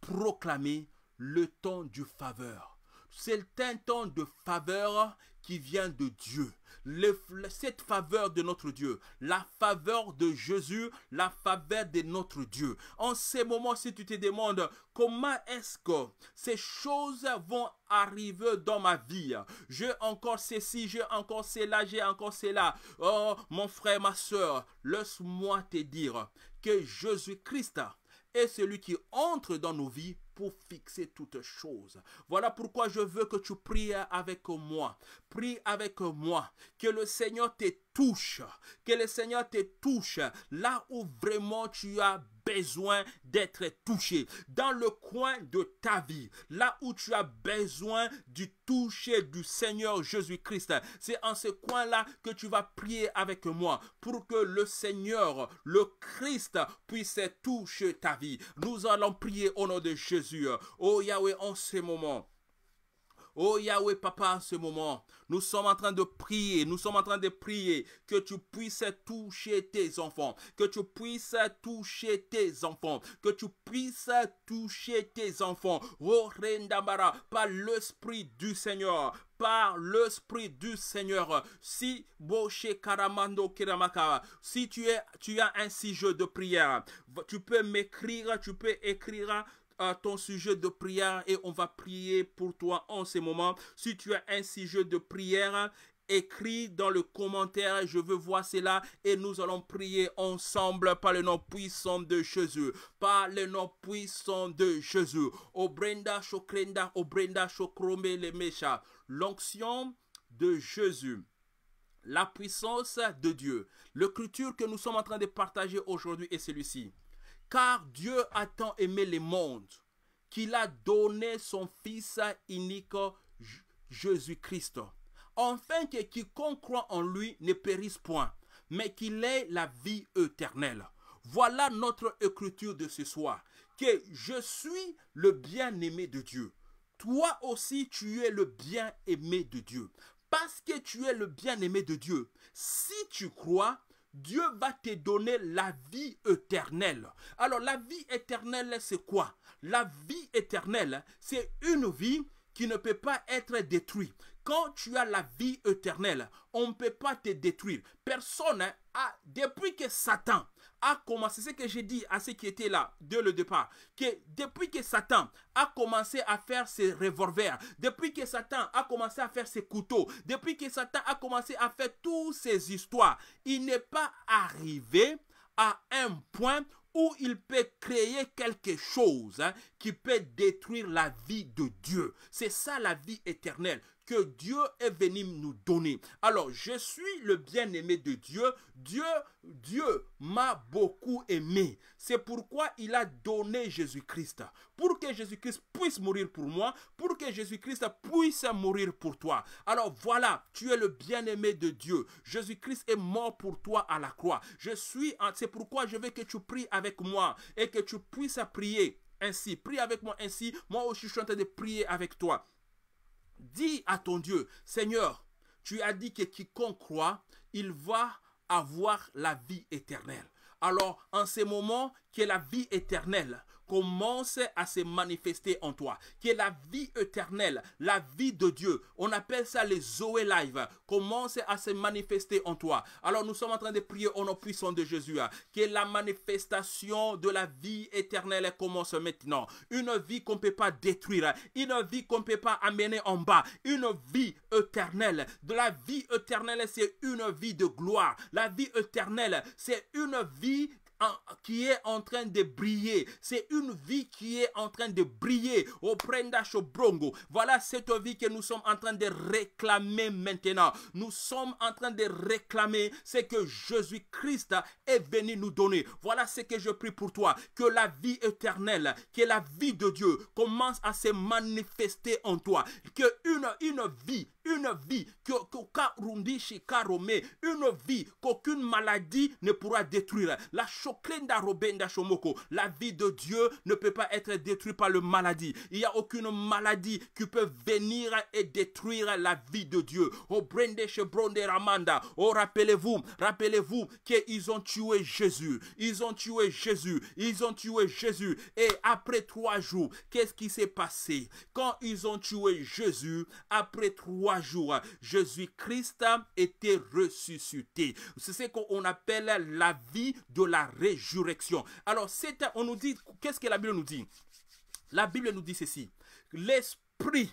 proclamer le temps du faveur c'est le temps de faveur qui vient de Dieu. cette faveur de notre Dieu, la faveur de Jésus, la faveur de notre Dieu. En ce moment, si tu te demandes comment est-ce que ces choses vont arriver dans ma vie, j'ai encore ceci, j'ai encore cela, j'ai encore cela. Oh, mon frère, ma soeur, laisse-moi te dire que Jésus-Christ et celui qui entre dans nos vies pour fixer toutes choses. Voilà pourquoi je veux que tu pries avec moi. Prie avec moi. Que le Seigneur te touche. Que le Seigneur te touche là où vraiment tu as besoin d'être touché, dans le coin de ta vie, là où tu as besoin du toucher du Seigneur Jésus-Christ. C'est en ce coin-là que tu vas prier avec moi pour que le Seigneur, le Christ, puisse toucher ta vie. Nous allons prier au nom de Jésus. Oh Yahweh, en ce moment. Oh Yahweh, Papa, en ce moment, nous sommes en train de prier, nous sommes en train de prier que tu puisses toucher tes enfants, que tu puisses toucher tes enfants, que tu puisses toucher tes enfants. Oh par l'Esprit du Seigneur, par l'Esprit du Seigneur. Si Boche Karamando si tu, tu as un jeu de prière, tu peux m'écrire, tu peux écrire ton sujet de prière et on va prier pour toi en ce moment. Si tu as un sujet de prière, écris dans le commentaire, je veux voir cela et nous allons prier ensemble par le nom puissant de Jésus, par le nom puissant de Jésus. brenda Shokrenda, Obrenda Shokrome les méchants. L'onction de Jésus la puissance de Dieu. l'écriture que nous sommes en train de partager aujourd'hui est celui-ci. Car Dieu a tant aimé le monde qu'il a donné son Fils unique Jésus-Christ, enfin que quiconque croit en lui ne périsse point, mais qu'il ait la vie éternelle. Voilà notre écriture de ce soir, que je suis le bien-aimé de Dieu. Toi aussi, tu es le bien-aimé de Dieu. Parce que tu es le bien-aimé de Dieu, si tu crois, Dieu va te donner la vie éternelle. Alors la vie éternelle, c'est quoi La vie éternelle, c'est une vie qui ne peut pas être détruite. Quand tu as la vie éternelle, on ne peut pas te détruire. Personne hein, a, depuis que Satan a commencé, ce que j'ai dit à ceux qui étaient là dès le départ, que depuis que Satan a commencé à faire ses revolvers, depuis que Satan a commencé à faire ses couteaux, depuis que Satan a commencé à faire toutes ces histoires, il n'est pas arrivé à un point où il peut créer quelque chose hein, qui peut détruire la vie de Dieu. C'est ça la vie éternelle que Dieu est venu nous donner. Alors, je suis le bien-aimé de Dieu. Dieu, Dieu m'a beaucoup aimé. C'est pourquoi il a donné Jésus-Christ. Pour que Jésus-Christ puisse mourir pour moi, pour que Jésus-Christ puisse mourir pour toi. Alors voilà, tu es le bien-aimé de Dieu. Jésus-Christ est mort pour toi à la croix. Je suis, c'est pourquoi je veux que tu pries avec moi et que tu puisses prier ainsi. Prie avec moi ainsi. Moi aussi, je suis en train de prier avec toi. Dis à ton Dieu, Seigneur, tu as dit que quiconque croit, il va avoir la vie éternelle. Alors, en ce moment, qui est la vie éternelle, commence à se manifester en toi, qui est la vie éternelle, la vie de Dieu. On appelle ça les Zoé Live. Commence à se manifester en toi. Alors nous sommes en train de prier au nom puissant de Jésus, hein, que la manifestation de la vie éternelle commence maintenant. Une vie qu'on ne peut pas détruire, hein, une vie qu'on ne peut pas amener en bas, une vie éternelle. De la vie éternelle, c'est une vie de gloire. La vie éternelle, c'est une vie qui est en train de briller. C'est une vie qui est en train de briller. Oh, au au Brongo. Voilà cette vie que nous sommes en train de réclamer maintenant. Nous sommes en train de réclamer ce que Jésus-Christ est venu nous donner. Voilà ce que je prie pour toi. Que la vie éternelle, que la vie de Dieu commence à se manifester en toi. Que une, une vie une vie que une vie qu'aucune maladie ne pourra détruire. La Shoklenda Robenda Shomoko, la vie de Dieu ne peut pas être détruite par le maladie. Il n'y a aucune maladie qui peut venir et détruire la vie de Dieu. Oh Ramanda, oh rappelez-vous, rappelez-vous qu'ils ont tué Jésus, ils ont tué Jésus, ils ont tué Jésus. Et après trois jours, qu'est-ce qui s'est passé? Quand ils ont tué Jésus, après trois jours, Jésus-Christ était ressuscité. C'est ce qu'on appelle la vie de la résurrection. Alors, c'est on nous dit, qu'est-ce que la Bible nous dit La Bible nous dit ceci. L'Esprit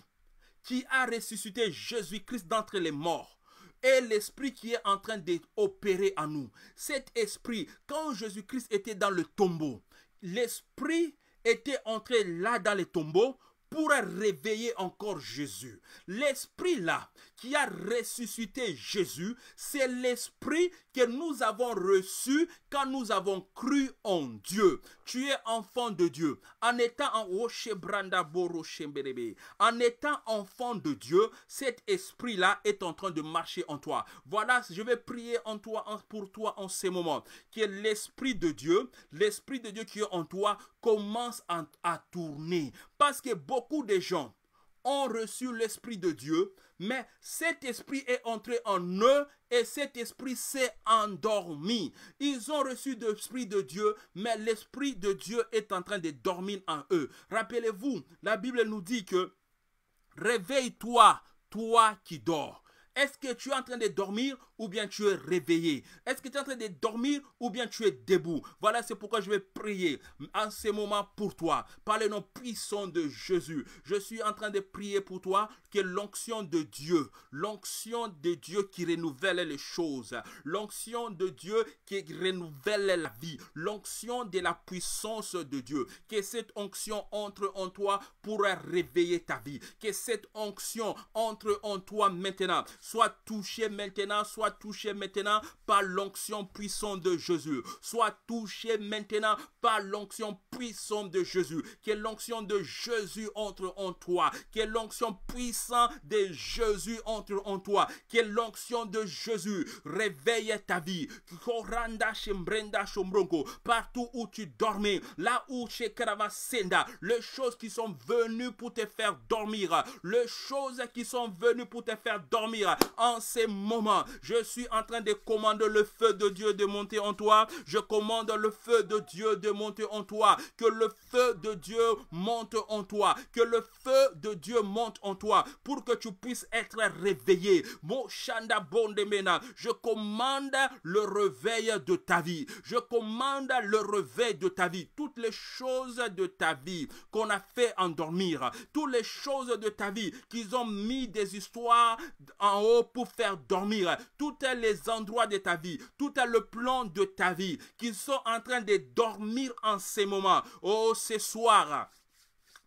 qui a ressuscité Jésus-Christ d'entre les morts et l'esprit qui est en train d'opérer en nous. Cet esprit, quand Jésus-Christ était dans le tombeau, l'esprit était entré là dans les tombeau. Pour réveiller encore Jésus. L'esprit-là qui a ressuscité Jésus, c'est l'esprit que nous avons reçu quand nous avons cru en Dieu. Tu es enfant de Dieu. En étant en en étant enfant de Dieu, cet esprit-là est en train de marcher en toi. Voilà, je vais prier en toi, pour toi en ce moment. que l'esprit de Dieu, l'esprit de Dieu qui est en toi, commence à tourner. Parce que beaucoup de gens ont reçu l'Esprit de Dieu, mais cet esprit est entré en eux et cet esprit s'est endormi. Ils ont reçu l'esprit de Dieu, mais l'esprit de Dieu est en train de dormir en eux. Rappelez-vous, la Bible nous dit que réveille-toi, toi qui dors. Est-ce que tu es en train de dormir ou bien tu es réveillé Est-ce que tu es en train de dormir ou bien tu es debout Voilà, c'est pourquoi je vais prier en ce moment pour toi, par le nom puissant de Jésus. Je suis en train de prier pour toi que l'onction de Dieu, l'onction de Dieu qui renouvelle les choses, l'onction de Dieu qui renouvelle la vie, l'onction de la puissance de Dieu, que cette onction entre en toi pour réveiller ta vie, que cette onction entre en toi maintenant, soit touchée maintenant, soit touché maintenant par l'onction puissante de Jésus. Sois touché maintenant par l'onction puissante de Jésus. Que l'onction de Jésus entre en toi. Que l'onction puissante de Jésus entre en toi. Que l'onction de Jésus réveille ta vie. Partout où tu dormais, là où chez les choses qui sont venues pour te faire dormir, les choses qui sont venues pour te faire dormir en ces moments, je suis en train de commander le feu de Dieu de monter en toi. Je commande le feu de Dieu de monter en toi. Que le feu de Dieu monte en toi. Que le feu de Dieu monte en toi pour que tu puisses être réveillé. Mon Shanda Bondemena, je commande le réveil de ta vie. Je commande le réveil de ta vie. Toutes les choses de ta vie qu'on a fait endormir. Toutes les choses de ta vie qu'ils ont mis des histoires en haut pour faire dormir les endroits de ta vie, tout le plan de ta vie, qui sont en train de dormir en ces moments. Oh, ce soir,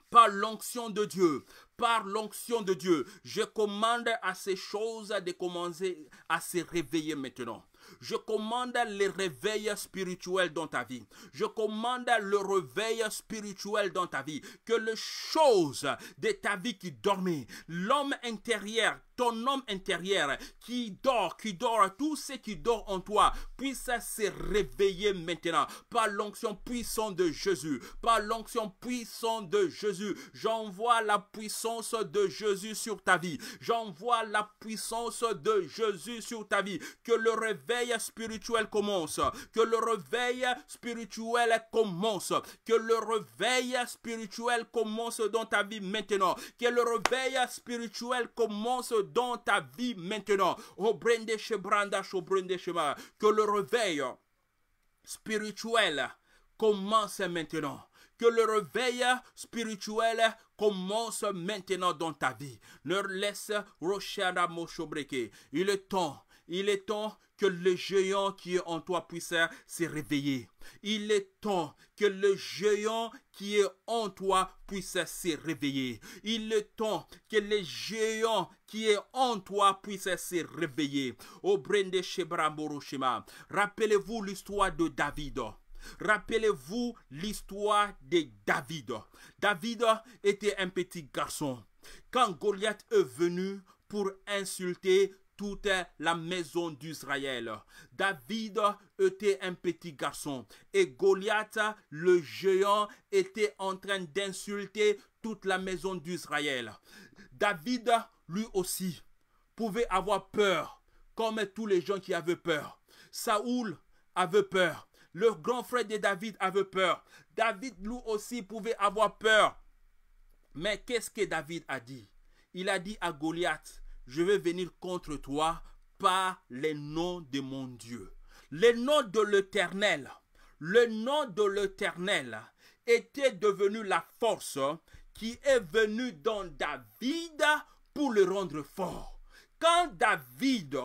par l'onction de Dieu, par l'onction de Dieu, je commande à ces choses de commencer à se réveiller maintenant. Je commande le réveil spirituel dans ta vie. Je commande le réveil spirituel dans ta vie. Que les choses de ta vie qui dormaient, l'homme intérieur ton homme intérieur qui dort, qui dort, tout ce qui dort en toi, puisse se réveiller maintenant par l'onction puissante de Jésus, par l'onction puissante de Jésus. J'envoie la puissance de Jésus sur ta vie. J'envoie la puissance de Jésus sur ta vie. Que le réveil spirituel commence. Que le réveil spirituel commence. Que le réveil spirituel commence dans ta vie maintenant. Que le réveil spirituel commence dans ta vie maintenant. Oh, que le réveil spirituel commence maintenant. Que le réveil spirituel commence maintenant dans ta vie. Ne laisse Roshana Moshobreke. Il est temps il est temps que le géant qui est en toi puisse se réveiller. Il est temps que le géant qui est en toi puisse se réveiller. Il est temps que le géant qui est en toi puisse se réveiller. Au Brende Moroshima, rappelez-vous l'histoire de David. Rappelez-vous l'histoire de David. David était un petit garçon. Quand Goliath est venu pour insulter toute la maison d'Israël. David était un petit garçon et Goliath, le géant, était en train d'insulter toute la maison d'Israël. David, lui aussi, pouvait avoir peur, comme tous les gens qui avaient peur. Saoul avait peur. Le grand frère de David avait peur. David, lui aussi, pouvait avoir peur. Mais qu'est-ce que David a dit Il a dit à Goliath, je vais venir contre toi par les noms de mon Dieu. Les noms de l'Éternel, le nom de l'Éternel était devenu la force qui est venue dans David pour le rendre fort. Quand David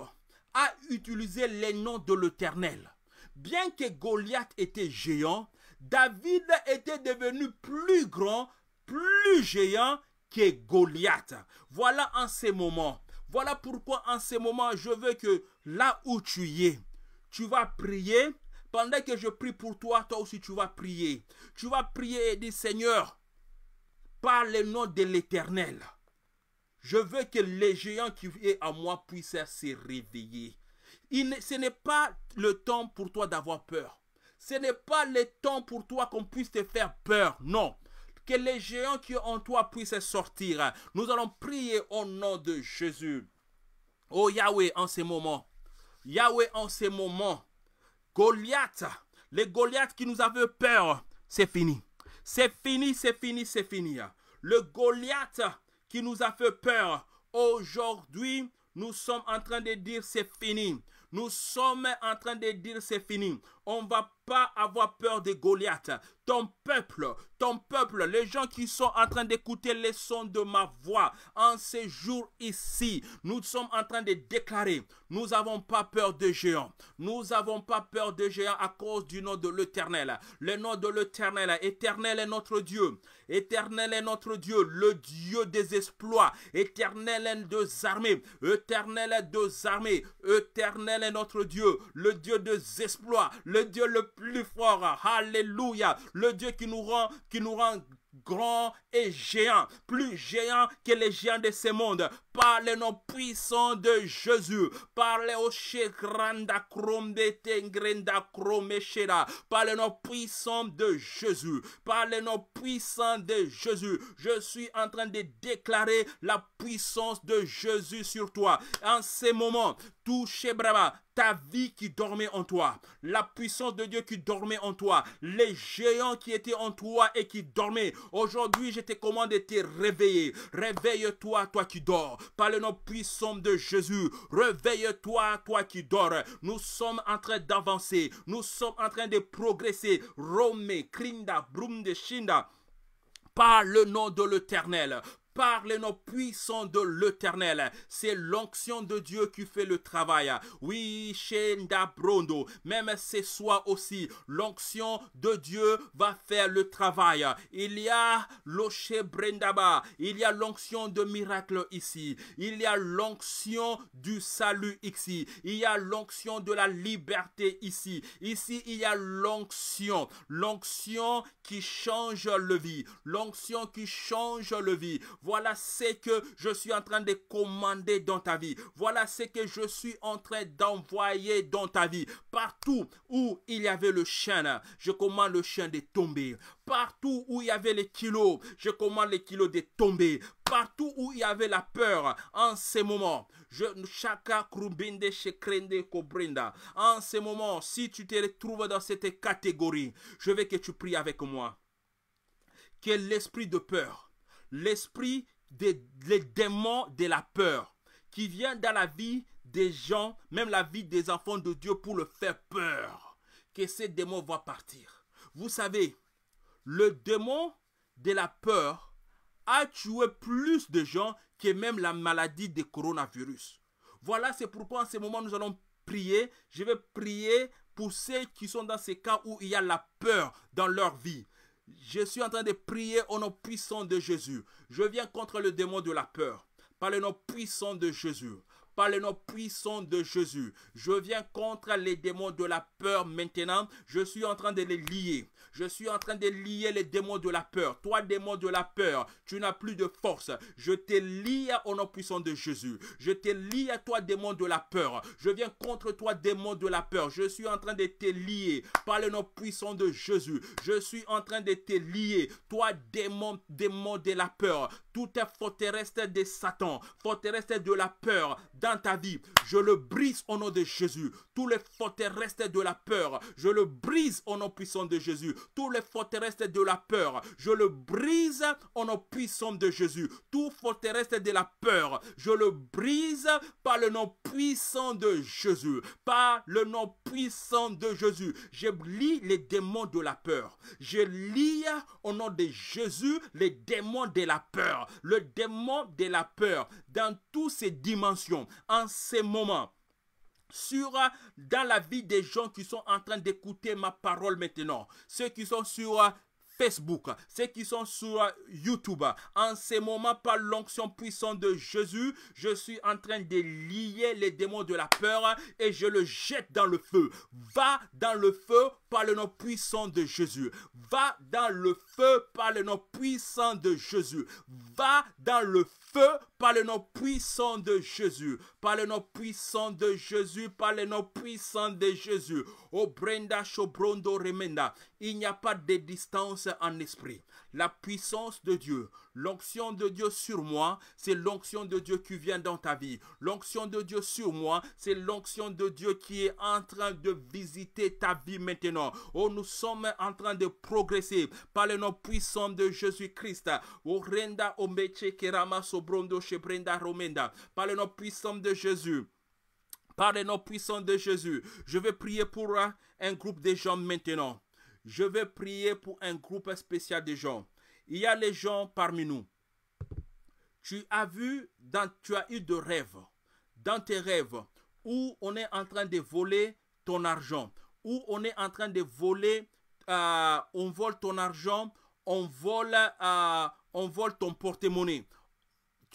a utilisé les noms de l'Éternel, bien que Goliath était géant, David était devenu plus grand, plus géant que Goliath. Voilà en ces moments voilà pourquoi en ce moment, je veux que là où tu es, tu vas prier. Pendant que je prie pour toi, toi aussi tu vas prier. Tu vas prier et dire Seigneur, par le nom de l'Éternel, je veux que les géants qui viennent à moi puissent se réveiller. ce n'est pas le temps pour toi d'avoir peur. Ce n'est pas le temps pour toi qu'on puisse te faire peur. Non que les géants qui ont en toi puissent sortir. Nous allons prier au nom de Jésus. Oh Yahweh, en ce moment. Yahweh, en ce moment. Goliath, les Goliath qui nous a fait peur, c'est fini. C'est fini, c'est fini, c'est fini. Le Goliath qui nous a fait peur, aujourd'hui, nous sommes en train de dire c'est fini. Nous sommes en train de dire c'est fini on ne va pas avoir peur des Goliath. Ton peuple, ton peuple, les gens qui sont en train d'écouter les sons de ma voix en ces jours ici, nous sommes en train de déclarer, nous n'avons pas peur des géants. Nous n'avons pas peur des géants à cause du nom de l'Éternel. Le nom de l'Éternel, Éternel est notre Dieu. Éternel est notre Dieu, le Dieu des exploits. Éternel est deux armées. Éternel est deux armées. Éternel est notre Dieu, le Dieu des exploits le Dieu le plus fort. Alléluia. Le Dieu qui nous rend, qui nous rend grand et géant, plus géant que les géants de ce monde, par le nom puissant de Jésus, par le nom puissant de Jésus, par le nom puissant de Jésus, je suis en train de déclarer la puissance de Jésus sur toi. En ces moments, touche brava ta vie qui dormait en toi, la puissance de Dieu qui dormait en toi, les géants qui étaient en toi et qui dormaient. Aujourd'hui, je te commande de te réveiller. Réveille-toi, toi qui dors par le nom puissant de Jésus. Réveille-toi, toi qui dors. Nous sommes en train d'avancer. Nous sommes en train de progresser. Rome, Krinda, Brum de Shinda par le nom de l'Éternel, par les noms puissants de l'Éternel. C'est l'onction de Dieu qui fait le travail. Oui, Shenda Brondo, même c'est soi aussi, l'onction de Dieu va faire le travail. Il y a l'Oche il y a l'onction de miracle ici, il y a l'onction du salut ici, il y a l'onction de la liberté ici, ici il y a l'onction, l'onction qui change le vie, l'onction qui change le vie. Voilà ce que je suis en train de commander dans ta vie. Voilà ce que je suis en train d'envoyer dans ta vie. Partout où il y avait le chien, je commande le chien de tomber. Partout où il y avait les kilos, je commande les kilos de tomber partout où il y avait la peur en ce moment. Je, En ce moment, si tu te retrouves dans cette catégorie, je veux que tu pries avec moi. Que l'esprit de peur l'esprit des démons de la peur qui vient dans la vie des gens, même la vie des enfants de Dieu pour le faire peur. Que ces démons vont partir. Vous savez, le démon de la peur a tué plus de gens que même la maladie des coronavirus. Voilà, c'est pourquoi en ce moment nous allons prier. Je vais prier pour ceux qui sont dans ces cas où il y a la peur dans leur vie. Je suis en train de prier au nom puissant de Jésus. Je viens contre le démon de la peur. Par le nom puissant de Jésus par le nom puissant de Jésus. Je viens contre les démons de la peur maintenant. Je suis en train de les lier. Je suis en train de lier les démons de la peur. Toi, démon de la peur, tu n'as plus de force. Je te lie au nom puissant de Jésus. Je te lie à toi, démon de la peur. Je viens contre toi, démon de la peur. Je suis en train de te lier par le nom puissant de Jésus. Je suis en train de te lier. Toi, démon, démon de la peur. Tout est forteresse de Satan, forteresse de la peur, ta vie. Je le brise au nom de Jésus. Tous les forteresses de la peur, je le brise au nom puissant de Jésus. Tous les forteresses de la peur, je le brise au nom puissant de Jésus. Tout forteresse de la peur, je le brise par le nom puissant de Jésus. Par le nom puissant de Jésus. Je lis les démons de la peur. Je lis au nom de Jésus les démons de la peur. Le démon de la peur dans toutes ces dimensions, en ces moments sur dans la vie des gens qui sont en train d'écouter ma parole maintenant, ceux qui sont sur euh, Facebook, ceux qui sont sur euh, YouTube. En ces moments, par l'onction puissante de Jésus, je suis en train de lier les démons de la peur et je le jette dans le feu. Va dans le feu par le nom puissant de Jésus. Va dans le feu par le nom puissant de Jésus. Va dans le feu par le nom puissant de Jésus, par le nom puissant de Jésus, par le nom puissant de Jésus. Oh Brenda Chobrondo Remenda, il n'y a pas de distance en esprit. La puissance de Dieu, l'onction de Dieu sur moi, c'est l'onction de Dieu qui vient dans ta vie. L'onction de Dieu sur moi, c'est l'onction de Dieu qui est en train de visiter ta vie maintenant. Oh, nous sommes en train de progresser par le nom puissant de Jésus-Christ. au oh, Renda Omeche Kerama Sobrondo Brenda Romenda, par le nom puissant de Jésus. Par le nom puissant de Jésus, je vais prier pour un groupe de gens maintenant. Je vais prier pour un groupe spécial de gens. Il y a les gens parmi nous. Tu as vu, dans, tu as eu de rêves, dans tes rêves, où on est en train de voler ton argent, où on est en train de voler, euh, on vole ton argent, on vole, euh, on vole ton porte-monnaie,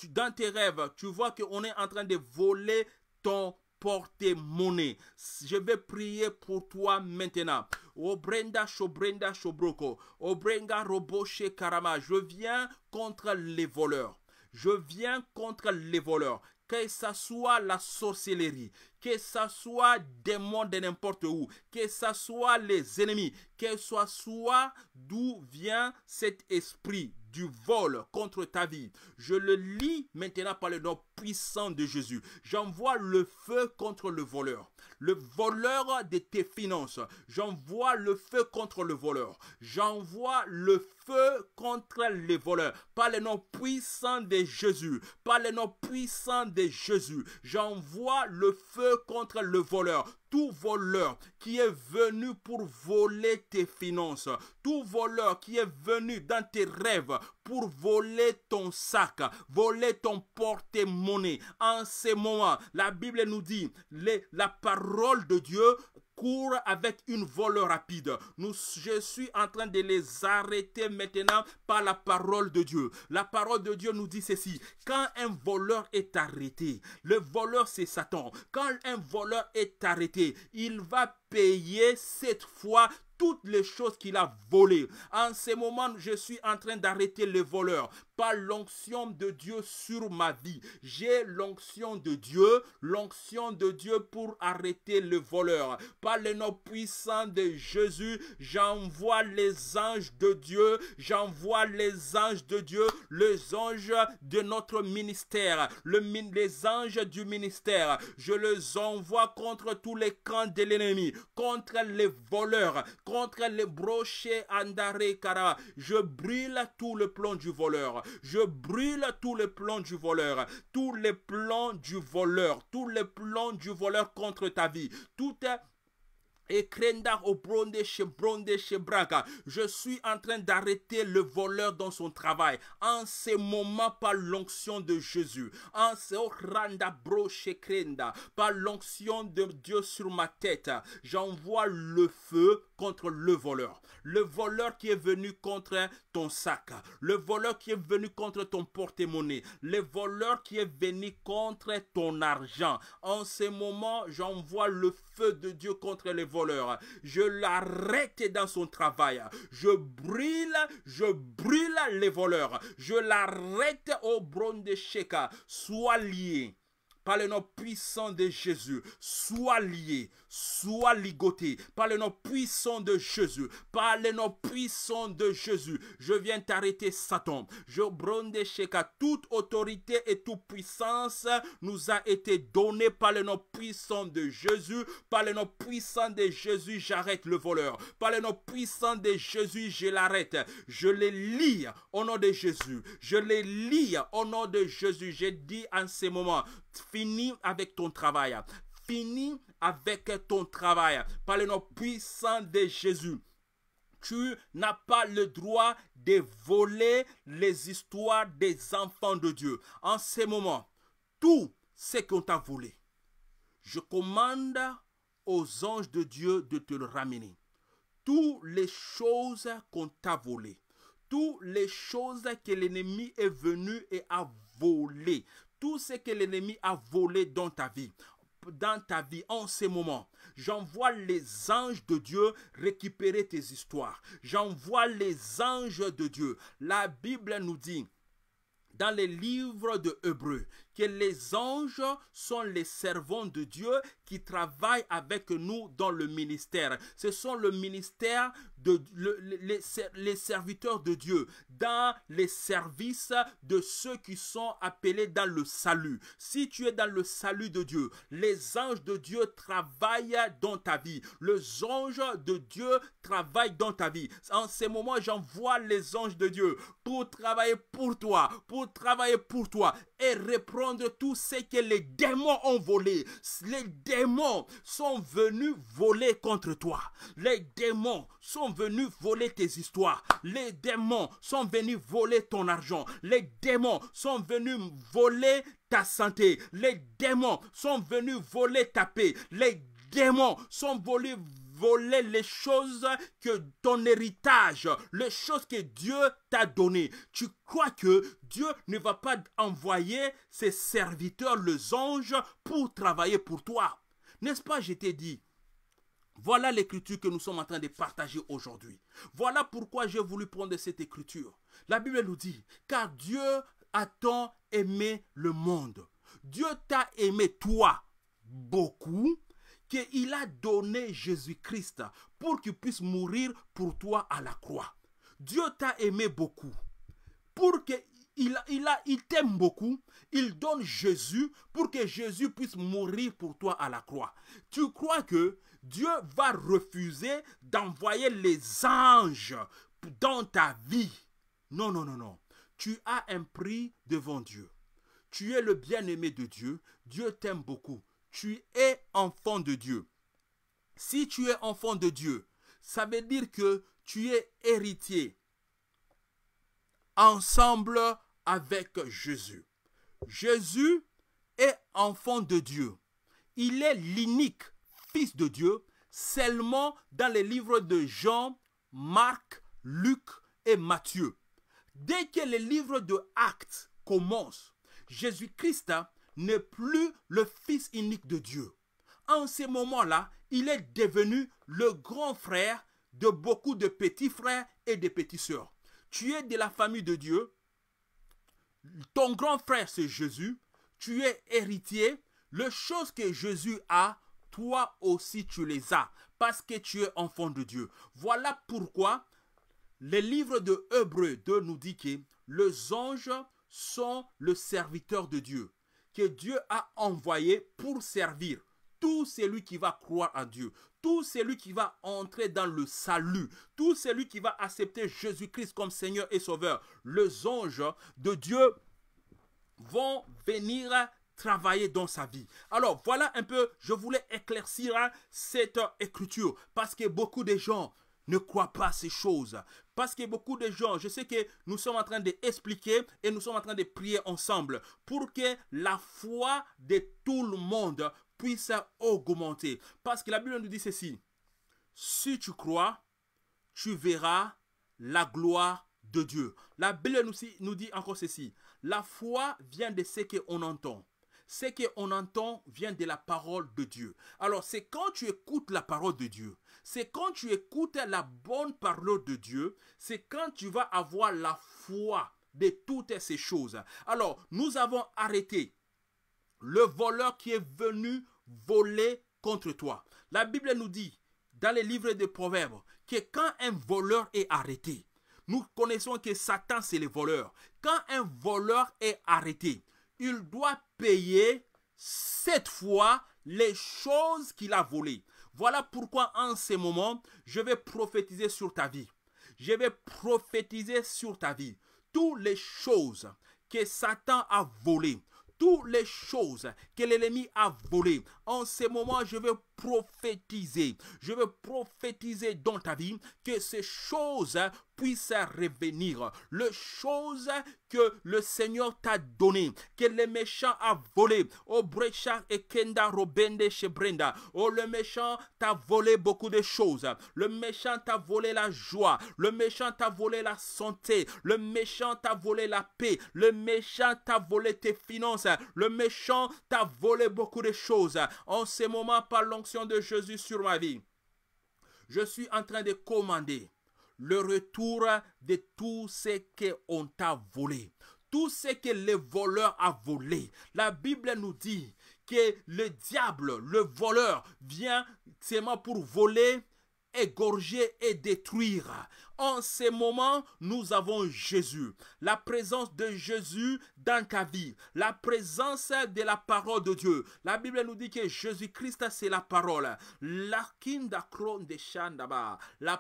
dans tes rêves, tu vois qu'on est en train de voler ton porte-monnaie. Je vais prier pour toi maintenant. Obrenda Shobrenda Shobroko. brenda Roboche Karama. Je viens contre les voleurs. Je viens contre les voleurs que ça soit la sorcellerie, que ça soit des mondes de n'importe où, que ça soit les ennemis, que ce soit d'où vient cet esprit du vol contre ta vie. Je le lis maintenant par le nom puissant de Jésus. J'envoie le feu contre le voleur, le voleur de tes finances. J'envoie le feu contre le voleur. J'envoie le feu contre les voleurs. Par le nom puissant de Jésus, par les nom puissant de Jésus, j'envoie le feu contre le voleur tout voleur qui est venu pour voler tes finances, tout voleur qui est venu dans tes rêves pour voler ton sac, voler ton porte-monnaie. En ce moment, la Bible nous dit, la parole de Dieu court avec une voleur rapide. Nous, je suis en train de les arrêter maintenant par la parole de Dieu. La parole de Dieu nous dit ceci. Quand un voleur est arrêté, le voleur c'est Satan. Quand un voleur est arrêté, il va payer cette fois toutes les choses qu'il a volées. En ce moment, je suis en train d'arrêter les voleurs l'onction de Dieu sur ma vie. J'ai l'onction de Dieu, l'onction de Dieu pour arrêter le voleur. Par le nom puissant de Jésus, j'envoie les anges de Dieu, j'envoie les anges de Dieu, les anges de notre ministère, les anges du ministère. Je les envoie contre tous les camps de l'ennemi, contre les voleurs, contre les brochets andarekara. Je brûle tout le plan du voleur. Je brûle tous les plans du voleur, tous les plans du voleur, tous les plans du voleur contre ta vie. Tout est et au bronde chez chez braga. Je suis en train d'arrêter le voleur dans son travail. En ce moment, par l'onction de Jésus. bro Par l'onction de Dieu sur ma tête. J'envoie le feu contre le voleur. Le voleur qui est venu contre ton sac. Le voleur qui est venu contre ton porte-monnaie. Le voleur qui est venu contre ton argent. En ce moment, j'envoie le feu de Dieu contre les voleurs. Je l'arrête dans son travail. Je brûle, je brûle les voleurs. Je l'arrête au bronze de Sheka. Sois lié par le nom puissant de Jésus. Sois lié, Sois ligoté par le nom puissant de Jésus, par le nom puissant de Jésus. Je viens t'arrêter, Satan. Je bronde à Toute autorité et toute puissance nous a été donnée par le nom puissant de Jésus. Par le nom puissant de Jésus, j'arrête le voleur. Par le nom puissant de Jésus, je l'arrête. Je les lis au nom de Jésus. Je les lis au nom de Jésus. J'ai dit en ce moment, finis avec ton travail. Finis avec ton travail. Par le nom puissant de Jésus tu n'as pas le droit de voler les histoires des enfants de Dieu. En ce moment, tout ce qu'on t'a volé, je commande aux anges de Dieu de te le ramener. Toutes les choses qu'on t'a volées, toutes les choses que l'ennemi est venu et a volées, tout ce que l'ennemi a volé dans ta vie dans ta vie en ces moments. J'envoie les anges de Dieu récupérer tes histoires. J'envoie les anges de Dieu. La Bible nous dit dans les livres de Hébreux que les anges sont les servants de Dieu qui travaillent avec nous dans le ministère. Ce sont le ministère de les, serviteurs de Dieu dans les services de ceux qui sont appelés dans le salut. Si tu es dans le salut de Dieu, les anges de Dieu travaillent dans ta vie. Les anges de Dieu travaillent dans ta vie. En ce moment, j'envoie les anges de Dieu pour travailler pour toi, pour travailler pour toi et reprendre tout ce que les démons ont volé. Les démons sont venus voler contre toi. Les démons sont venus voler tes histoires. Les démons sont venus voler ton argent. Les démons sont venus voler ta santé. Les démons sont venus voler ta paix. Les démons sont venus voler les choses que ton héritage, les choses que Dieu t'a données. Tu crois que Dieu ne va pas envoyer ses serviteurs, les anges, pour travailler pour toi. N'est-ce pas, je t'ai dit, voilà l'écriture que nous sommes en train de partager aujourd'hui. Voilà pourquoi j'ai voulu prendre cette écriture. La Bible nous dit, car Dieu a tant aimé le monde. Dieu t'a aimé toi beaucoup qu'il a donné Jésus-Christ pour qu'il puisse mourir pour toi à la croix. Dieu t'a aimé beaucoup. Pour que il, il, a, il t'aime beaucoup, il donne Jésus pour que Jésus puisse mourir pour toi à la croix. Tu crois que Dieu va refuser d'envoyer les anges dans ta vie Non, non, non, non. Tu as un prix devant Dieu. Tu es le bien-aimé de Dieu. Dieu t'aime beaucoup tu es enfant de Dieu. Si tu es enfant de Dieu, ça veut dire que tu es héritier ensemble avec Jésus. Jésus est enfant de Dieu. Il est l'unique fils de Dieu seulement dans les livres de Jean, Marc, Luc et Matthieu. Dès que les livres de Actes commencent, Jésus-Christ hein, n'est plus le fils unique de Dieu. En ce moment-là, il est devenu le grand frère de beaucoup de petits frères et de petites sœurs. Tu es de la famille de Dieu. Ton grand frère, c'est Jésus. Tu es héritier. Les choses que Jésus a, toi aussi tu les as, parce que tu es enfant de Dieu. Voilà pourquoi les livres de Hébreu 2 nous dit que les anges sont le serviteur de Dieu que Dieu a envoyé pour servir tout celui qui va croire en Dieu, tout celui qui va entrer dans le salut, tout celui qui va accepter Jésus-Christ comme Seigneur et Sauveur, les anges de Dieu vont venir travailler dans sa vie. Alors voilà un peu, je voulais éclaircir cette écriture parce que beaucoup de gens ne croient pas ces choses. Parce que beaucoup de gens, je sais que nous sommes en train d'expliquer et nous sommes en train de prier ensemble pour que la foi de tout le monde puisse augmenter. Parce que la Bible nous dit ceci. Si tu crois, tu verras la gloire de Dieu. La Bible nous, dit encore ceci. La foi vient de ce qu'on entend ce qu'on entend vient de la parole de Dieu. Alors, c'est quand tu écoutes la parole de Dieu c'est quand tu écoutes la bonne parole de Dieu, c'est quand tu vas avoir la foi de toutes ces choses. Alors, nous avons arrêté le voleur qui est venu voler contre toi. La Bible nous dit, dans les livres de Proverbes, que quand un voleur est arrêté, nous connaissons que Satan, c'est le voleur. Quand un voleur est arrêté, il doit payer cette fois les choses qu'il a volées. Voilà pourquoi en ce moment, je vais prophétiser sur ta vie. Je vais prophétiser sur ta vie. Toutes les choses que Satan a volées, toutes les choses que l'ennemi a volées, en ce moment, je vais prophétiser. Je veux prophétiser dans ta vie que ces choses puissent revenir. Les choses que le Seigneur t'a donné, que les méchants a volé. Oh Brecha et Robende chez Brenda. Oh le méchant t'a volé beaucoup de choses. Le méchant t'a volé la joie. Le méchant t'a volé la santé. Le méchant t'a volé la paix. Le méchant t'a volé tes finances. Le méchant t'a volé beaucoup de choses. En ce moment, parlons de Jésus sur ma vie. Je suis en train de commander le retour de tout ce qu'on t'a volé. Tout ce que le voleur a volé. La Bible nous dit que le diable, le voleur, vient seulement pour voler, égorger et détruire. En ce moment, nous avons Jésus. La présence de Jésus dans ta vie. La présence de la parole de Dieu. La Bible nous dit que Jésus-Christ, c'est la parole. La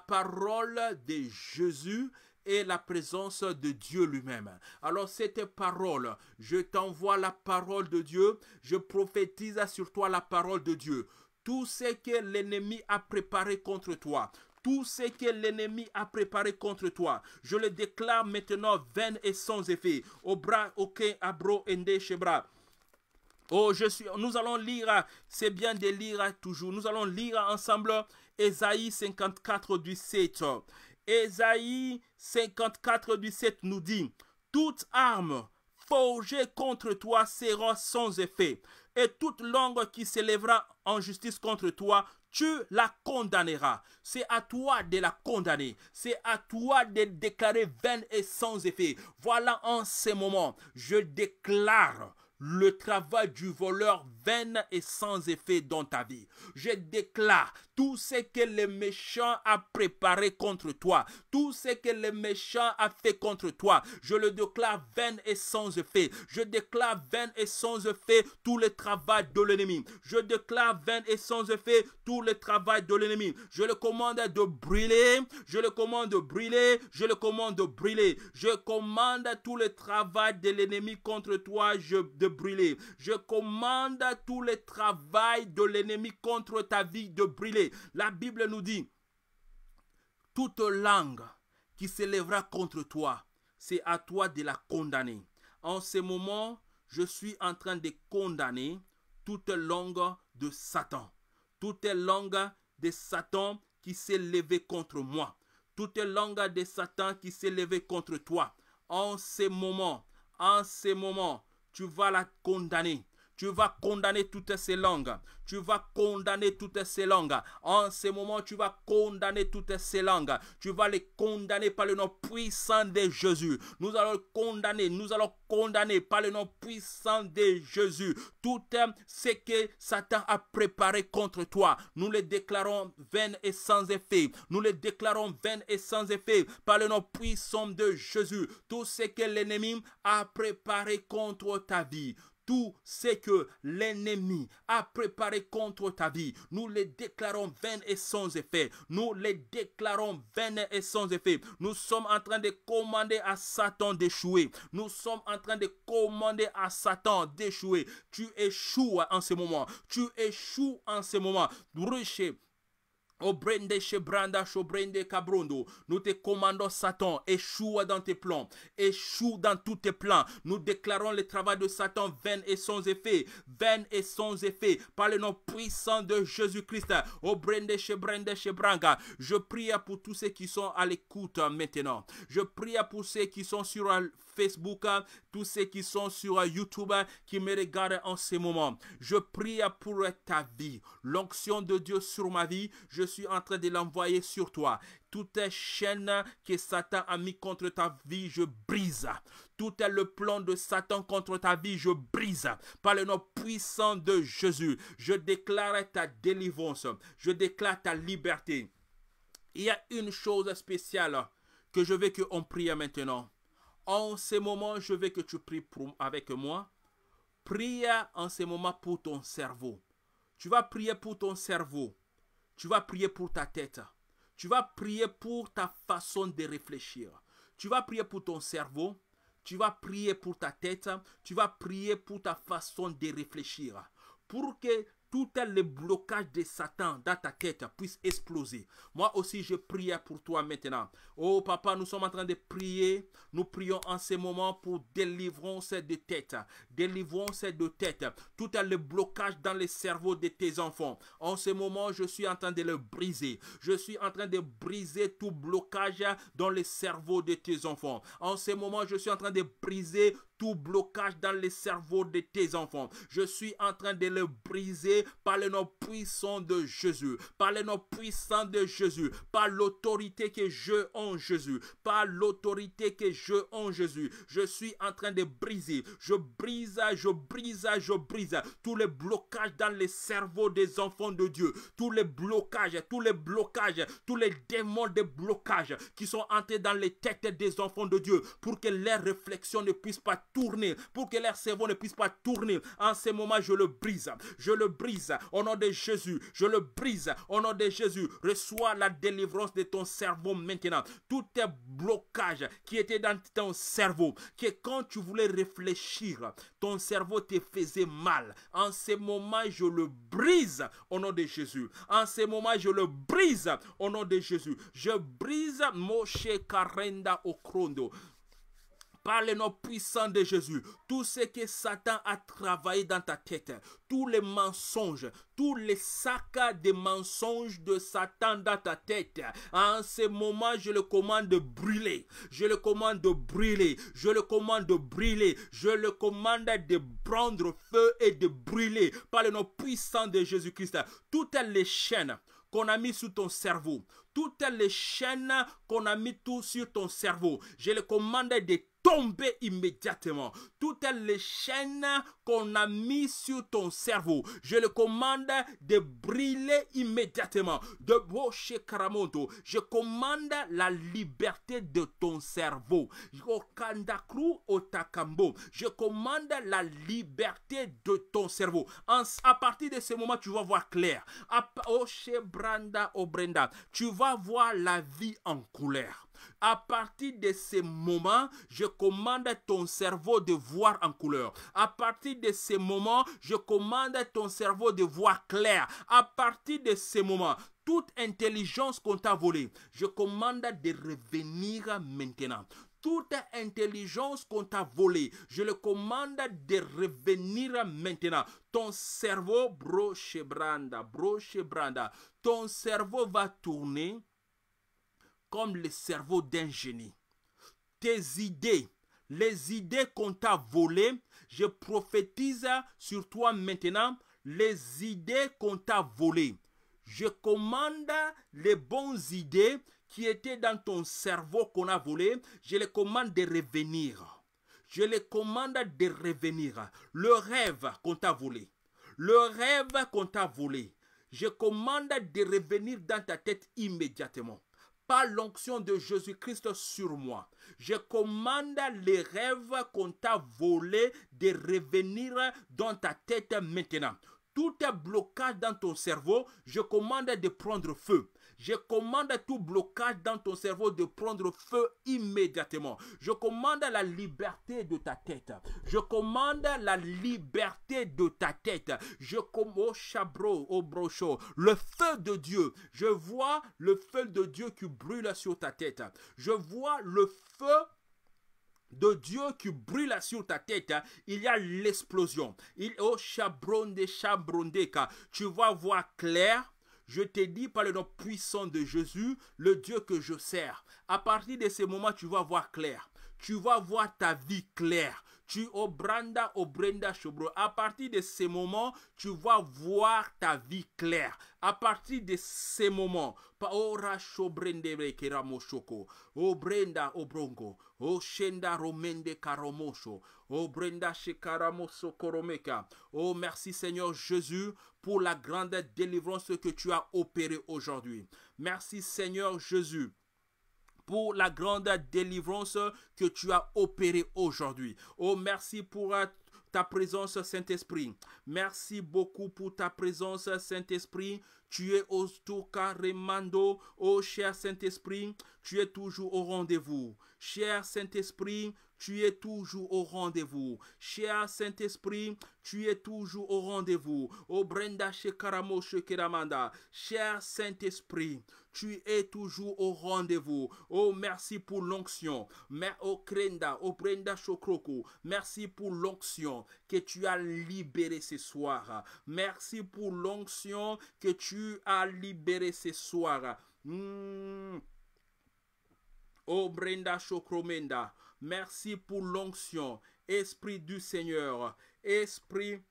parole de Jésus et la présence de Dieu lui-même. Alors cette parole, je t'envoie la parole de Dieu, je prophétise sur toi la parole de Dieu tout ce que l'ennemi a préparé contre toi, tout ce que l'ennemi a préparé contre toi. Je le déclare maintenant vain et sans effet. Au bras, ok, abro, ende, chebra. Oh, je suis, nous allons lire, c'est bien de lire toujours. Nous allons lire ensemble Esaïe 54 du 7. Esaïe 54 du 7 nous dit, toute arme contre toi sera sans effet, et toute langue qui s'élèvera en justice contre toi, tu la condamneras. C'est à toi de la condamner. C'est à toi de déclarer vaine et sans effet. Voilà en ce moment, je déclare le travail du voleur vaine et sans effet dans ta vie. Je déclare tout ce que le méchant a préparé contre toi, tout ce que le méchant a fait contre toi, je le déclare vain et sans effet. Je déclare vain et sans effet tout le travail de l'ennemi. Je déclare vain et sans effet tout le travail de l'ennemi. Je le commande de brûler, je le commande de brûler, je le commande de brûler. Je commande tout le travail de l'ennemi contre toi, je brûler. Je commande à tous les travail de l'ennemi contre ta vie de brûler. La Bible nous dit, toute langue qui s'élèvera contre toi, c'est à toi de la condamner. En ce moment, je suis en train de condamner toute langue de Satan, toute langue de Satan qui s'est levée contre moi, toute langue de Satan qui s'est levée contre toi. En ce moment, en ce moment, tu vas la condamner. Tu vas condamner toutes ces langues. Tu vas condamner toutes ces langues. En ce moment, tu vas condamner toutes ces langues. Tu vas les condamner par le nom puissant de Jésus. Nous allons condamner, nous allons condamner par le nom puissant de Jésus. Tout ce que Satan a préparé contre toi, nous les déclarons vain et sans effet. Nous les déclarons vain et sans effet par le nom puissant de Jésus. Tout ce que l'ennemi a préparé contre ta vie, tout ce que l'ennemi a préparé contre ta vie, nous les déclarons vain et sans effet. Nous les déclarons vain et sans effet. Nous sommes en train de commander à Satan d'échouer. Nous sommes en train de commander à Satan d'échouer. Tu échoues en ce moment. Tu échoues en ce moment. Obrende Shebranda Shobrende Cabrondo. Nous te commandons Satan, échoue dans tes plans, échoue dans tous tes plans. Nous déclarons le travail de Satan vain et sans effet, vain et sans effet, par le nom puissant de Jésus-Christ. Obrende Shebrende Shebranga. Je prie pour tous ceux qui sont à l'écoute maintenant. Je prie pour ceux qui sont sur Facebook, tous ceux qui sont sur YouTube, qui me regardent en ce moment. Je prie pour ta vie, l'onction de Dieu sur ma vie. Je suis en train de l'envoyer sur toi. Toutes les chaînes que Satan a mis contre ta vie, je brise. Tout est le plan de Satan contre ta vie, je brise. Par le nom puissant de Jésus, je déclare ta délivrance. Je déclare ta liberté. Il y a une chose spéciale que je veux qu'on prie maintenant. En ce moment, je veux que tu pries pour, avec moi. Prie en ce moment pour ton cerveau. Tu vas prier pour ton cerveau. Tu vas prier pour ta tête. Tu vas prier pour ta façon de réfléchir. Tu vas prier pour ton cerveau. Tu vas prier pour ta tête. Tu vas prier pour ta façon de réfléchir. Pour que tous les blocages de Satan dans ta tête puissent exploser. Moi aussi, je prie pour toi maintenant. Oh papa, nous sommes en train de prier. Nous prions en ce moment pour délivrons ces deux têtes. Délivrons ces deux têtes. Tout le blocage dans le cerveau de tes enfants. En ce moment, je suis en train de le briser. Je suis en train de briser tout blocage dans le cerveau de tes enfants. En ce moment, je suis en train de briser tout blocage dans les cerveaux de tes enfants. Je suis en train de les briser par le nom puissant de Jésus, par le nom puissant de Jésus, par l'autorité que je en Jésus, par l'autorité que je en Jésus. Je suis en train de briser, je brise, je brise, je brise tous les blocages dans les cerveaux des enfants de Dieu, tous les blocages, tous les blocages, tous les démons de blocage qui sont entrés dans les têtes des enfants de Dieu pour que les réflexions ne puissent pas tourner, pour que leur cerveau ne puisse pas tourner. En ce moment, je le brise. Je le brise au nom de Jésus. Je le brise au nom de Jésus. Reçois la délivrance de ton cerveau maintenant. Tout tes blocages qui étaient dans ton cerveau, que quand tu voulais réfléchir, ton cerveau te faisait mal. En ce moment, je le brise au nom de Jésus. En ce moment, je le brise au nom de Jésus. Je brise Moshe Karenda Okrondo par le nom puissant de Jésus, tout ce que Satan a travaillé dans ta tête, tous les mensonges, tous les sacs de mensonges de Satan dans ta tête, en ce moment, je le commande de brûler. Je le commande de brûler. Je le commande de brûler. Je le commande de prendre feu et de brûler par le nom puissant de Jésus-Christ. Toutes les chaînes qu'on a mis sur ton cerveau, toutes les chaînes qu'on a mis tout sur ton cerveau, je le commande de tomber immédiatement. Toutes les chaînes qu'on a mis sur ton cerveau, je le commande de brûler immédiatement. De Boche Karamoto, je commande la liberté de ton cerveau. je commande la liberté de ton cerveau. à partir de ce moment, tu vas voir clair. Oche oh, Branda Obrenda, oh, tu vas voir la vie en couleur. À partir de ce moment, je commande à ton cerveau de voir en couleur. À partir de ce moment, je commande à ton cerveau de voir clair. À partir de ce moment, toute intelligence qu'on t'a volée, je commande de revenir maintenant toute intelligence qu'on t'a volée, je le commande de revenir maintenant. Ton cerveau, broche branda, broche branda, ton cerveau va tourner comme le cerveau d'un génie. Tes idées, les idées qu'on t'a volées, je prophétise sur toi maintenant les idées qu'on t'a volées. Je commande les bonnes idées qui étaient dans ton cerveau qu'on a volées, je les commande de revenir. Je les commande de revenir. Le rêve qu'on t'a volé. Le rêve qu'on t'a volé. Je commande de revenir dans ta tête immédiatement l'onction de Jésus-Christ sur moi. Je commande les rêves qu'on t'a volés de revenir dans ta tête maintenant. Tout est bloqué dans ton cerveau, je commande de prendre feu. Je commande à tout blocage dans ton cerveau de prendre feu immédiatement. Je commande la liberté de ta tête. Je commande la liberté de ta tête. Je commande au oh, chabron, au oh, brocho, le feu de Dieu. Je vois le feu de Dieu qui brûle sur ta tête. Je vois le feu de Dieu qui brûle sur ta tête, il y a l'explosion. Il au oh, chabron de chabrondeka. Tu vas voir clair je t'ai dis par le nom puissant de Jésus, le Dieu que je sers. À partir de ce moment, tu vas voir clair. Tu vas voir ta vie claire tu obranda obrenda chobro. À partir de ce moment, tu vas voir ta vie claire. À partir de ces moments, paora Brenda, keramoshoko, obrenda obrongo, Shenda romende karomosho, obrenda shekaramoso koromeka. Oh merci Seigneur Jésus pour la grande délivrance que tu as opérée aujourd'hui. Merci Seigneur Jésus pour la grande délivrance que tu as opérée aujourd'hui. Oh, merci pour euh, ta présence, Saint-Esprit. Merci beaucoup pour ta présence, Saint-Esprit. Tu es au remando, oh cher Saint-Esprit, tu es toujours au rendez-vous. Cher Saint-Esprit, tu es toujours au rendez-vous. Cher Saint-Esprit, tu es toujours au rendez-vous. Oh Brenda Shekaramo Shekeramanda, cher Saint-Esprit, tu es toujours au rendez-vous. Oh merci pour l'onction. Mais oh Krenda, oh Brenda Chokroko. merci pour l'onction que tu as libérée ce soir. Merci pour l'onction que tu as libérée ce soir. Hmm. Oh Brenda Chokromenda. Merci pour l'onction. Esprit du Seigneur. Esprit,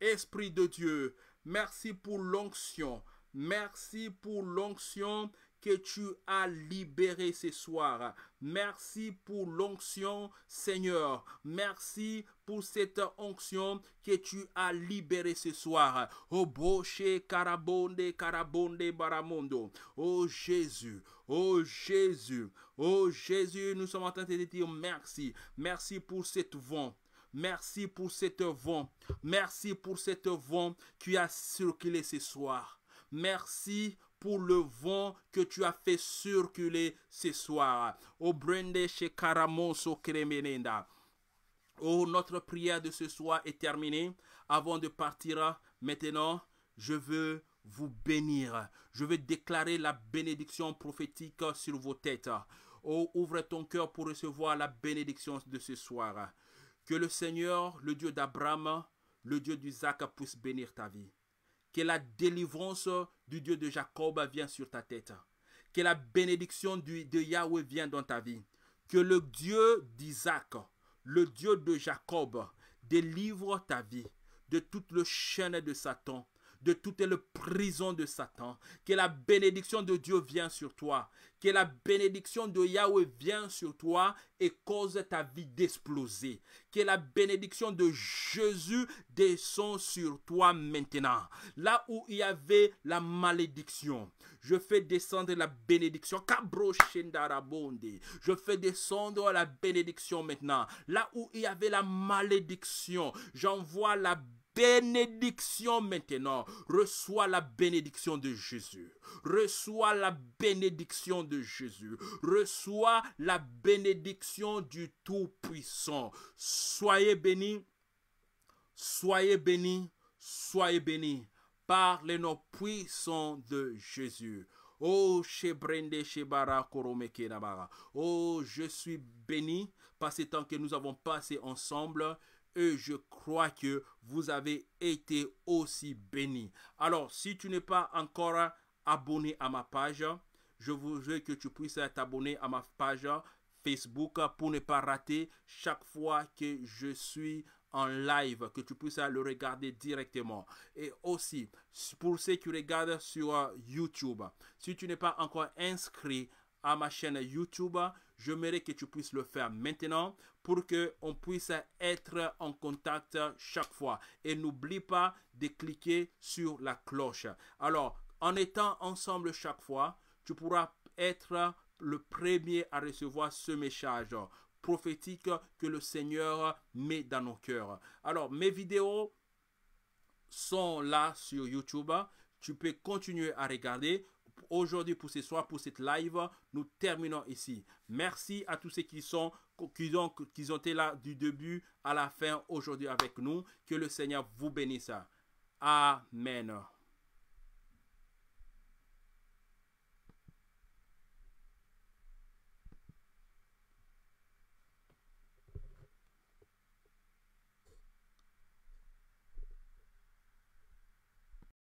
Esprit de Dieu. Merci pour l'onction. Merci pour l'onction que tu as libéré ce soir. Merci pour l'onction, Seigneur. Merci pour cette onction que tu as libérée ce soir. Oh, Boche, Carabonde, Carabonde, Baramondo. Oh, Jésus. Oh Jésus, oh Jésus, nous sommes en train de te dire merci. Merci pour cette vent. Merci pour cette vent. Merci pour cette vent qui a circulé ce soir. Merci pour le vent que tu as fait circuler ce soir. Au brende chez Kremenenda. Oh, notre prière de ce soir est terminée. Avant de partir, maintenant, je veux vous bénir. Je veux déclarer la bénédiction prophétique sur vos têtes. Oh, ouvre ton cœur pour recevoir la bénédiction de ce soir. Que le Seigneur, le Dieu d'Abraham, le Dieu d'Isaac, puisse bénir ta vie. Que la délivrance du Dieu de Jacob vienne sur ta tête. Que la bénédiction du, de Yahweh vienne dans ta vie. Que le Dieu d'Isaac, le Dieu de Jacob, délivre ta vie de toute le chaîne de Satan de toutes les prison de Satan. Que la bénédiction de Dieu vienne sur toi. Que la bénédiction de Yahweh vienne sur toi et cause ta vie d'exploser. Que la bénédiction de Jésus descende sur toi maintenant. Là où il y avait la malédiction, je fais descendre la bénédiction. Je fais descendre la bénédiction maintenant. Là où il y avait la malédiction, j'envoie la bénédiction bénédiction maintenant. Reçois la bénédiction de Jésus. Reçois la bénédiction de Jésus. Reçois la bénédiction du Tout-Puissant. Soyez bénis. Soyez bénis. Soyez bénis par les noms puissants de Jésus. Oh, Oh, je suis béni par ces temps que nous avons passé ensemble et je crois que vous avez été aussi béni Alors, si tu n'es pas encore abonné à ma page, je voudrais que tu puisses t'abonner à ma page Facebook pour ne pas rater chaque fois que je suis en live, que tu puisses le regarder directement. Et aussi, pour ceux qui regardent sur euh, YouTube, si tu n'es pas encore inscrit à ma chaîne YouTube, J'aimerais que tu puisses le faire maintenant pour que on puisse être en contact chaque fois. Et n'oublie pas de cliquer sur la cloche. Alors, en étant ensemble chaque fois, tu pourras être le premier à recevoir ce message prophétique que le Seigneur met dans nos cœurs. Alors, mes vidéos sont là sur YouTube. Tu peux continuer à regarder aujourd'hui pour ce soir, pour cette live. Nous terminons ici. Merci à tous ceux qui sont qui ont, qui ont été là du début à la fin aujourd'hui avec nous. Que le Seigneur vous bénisse. Amen.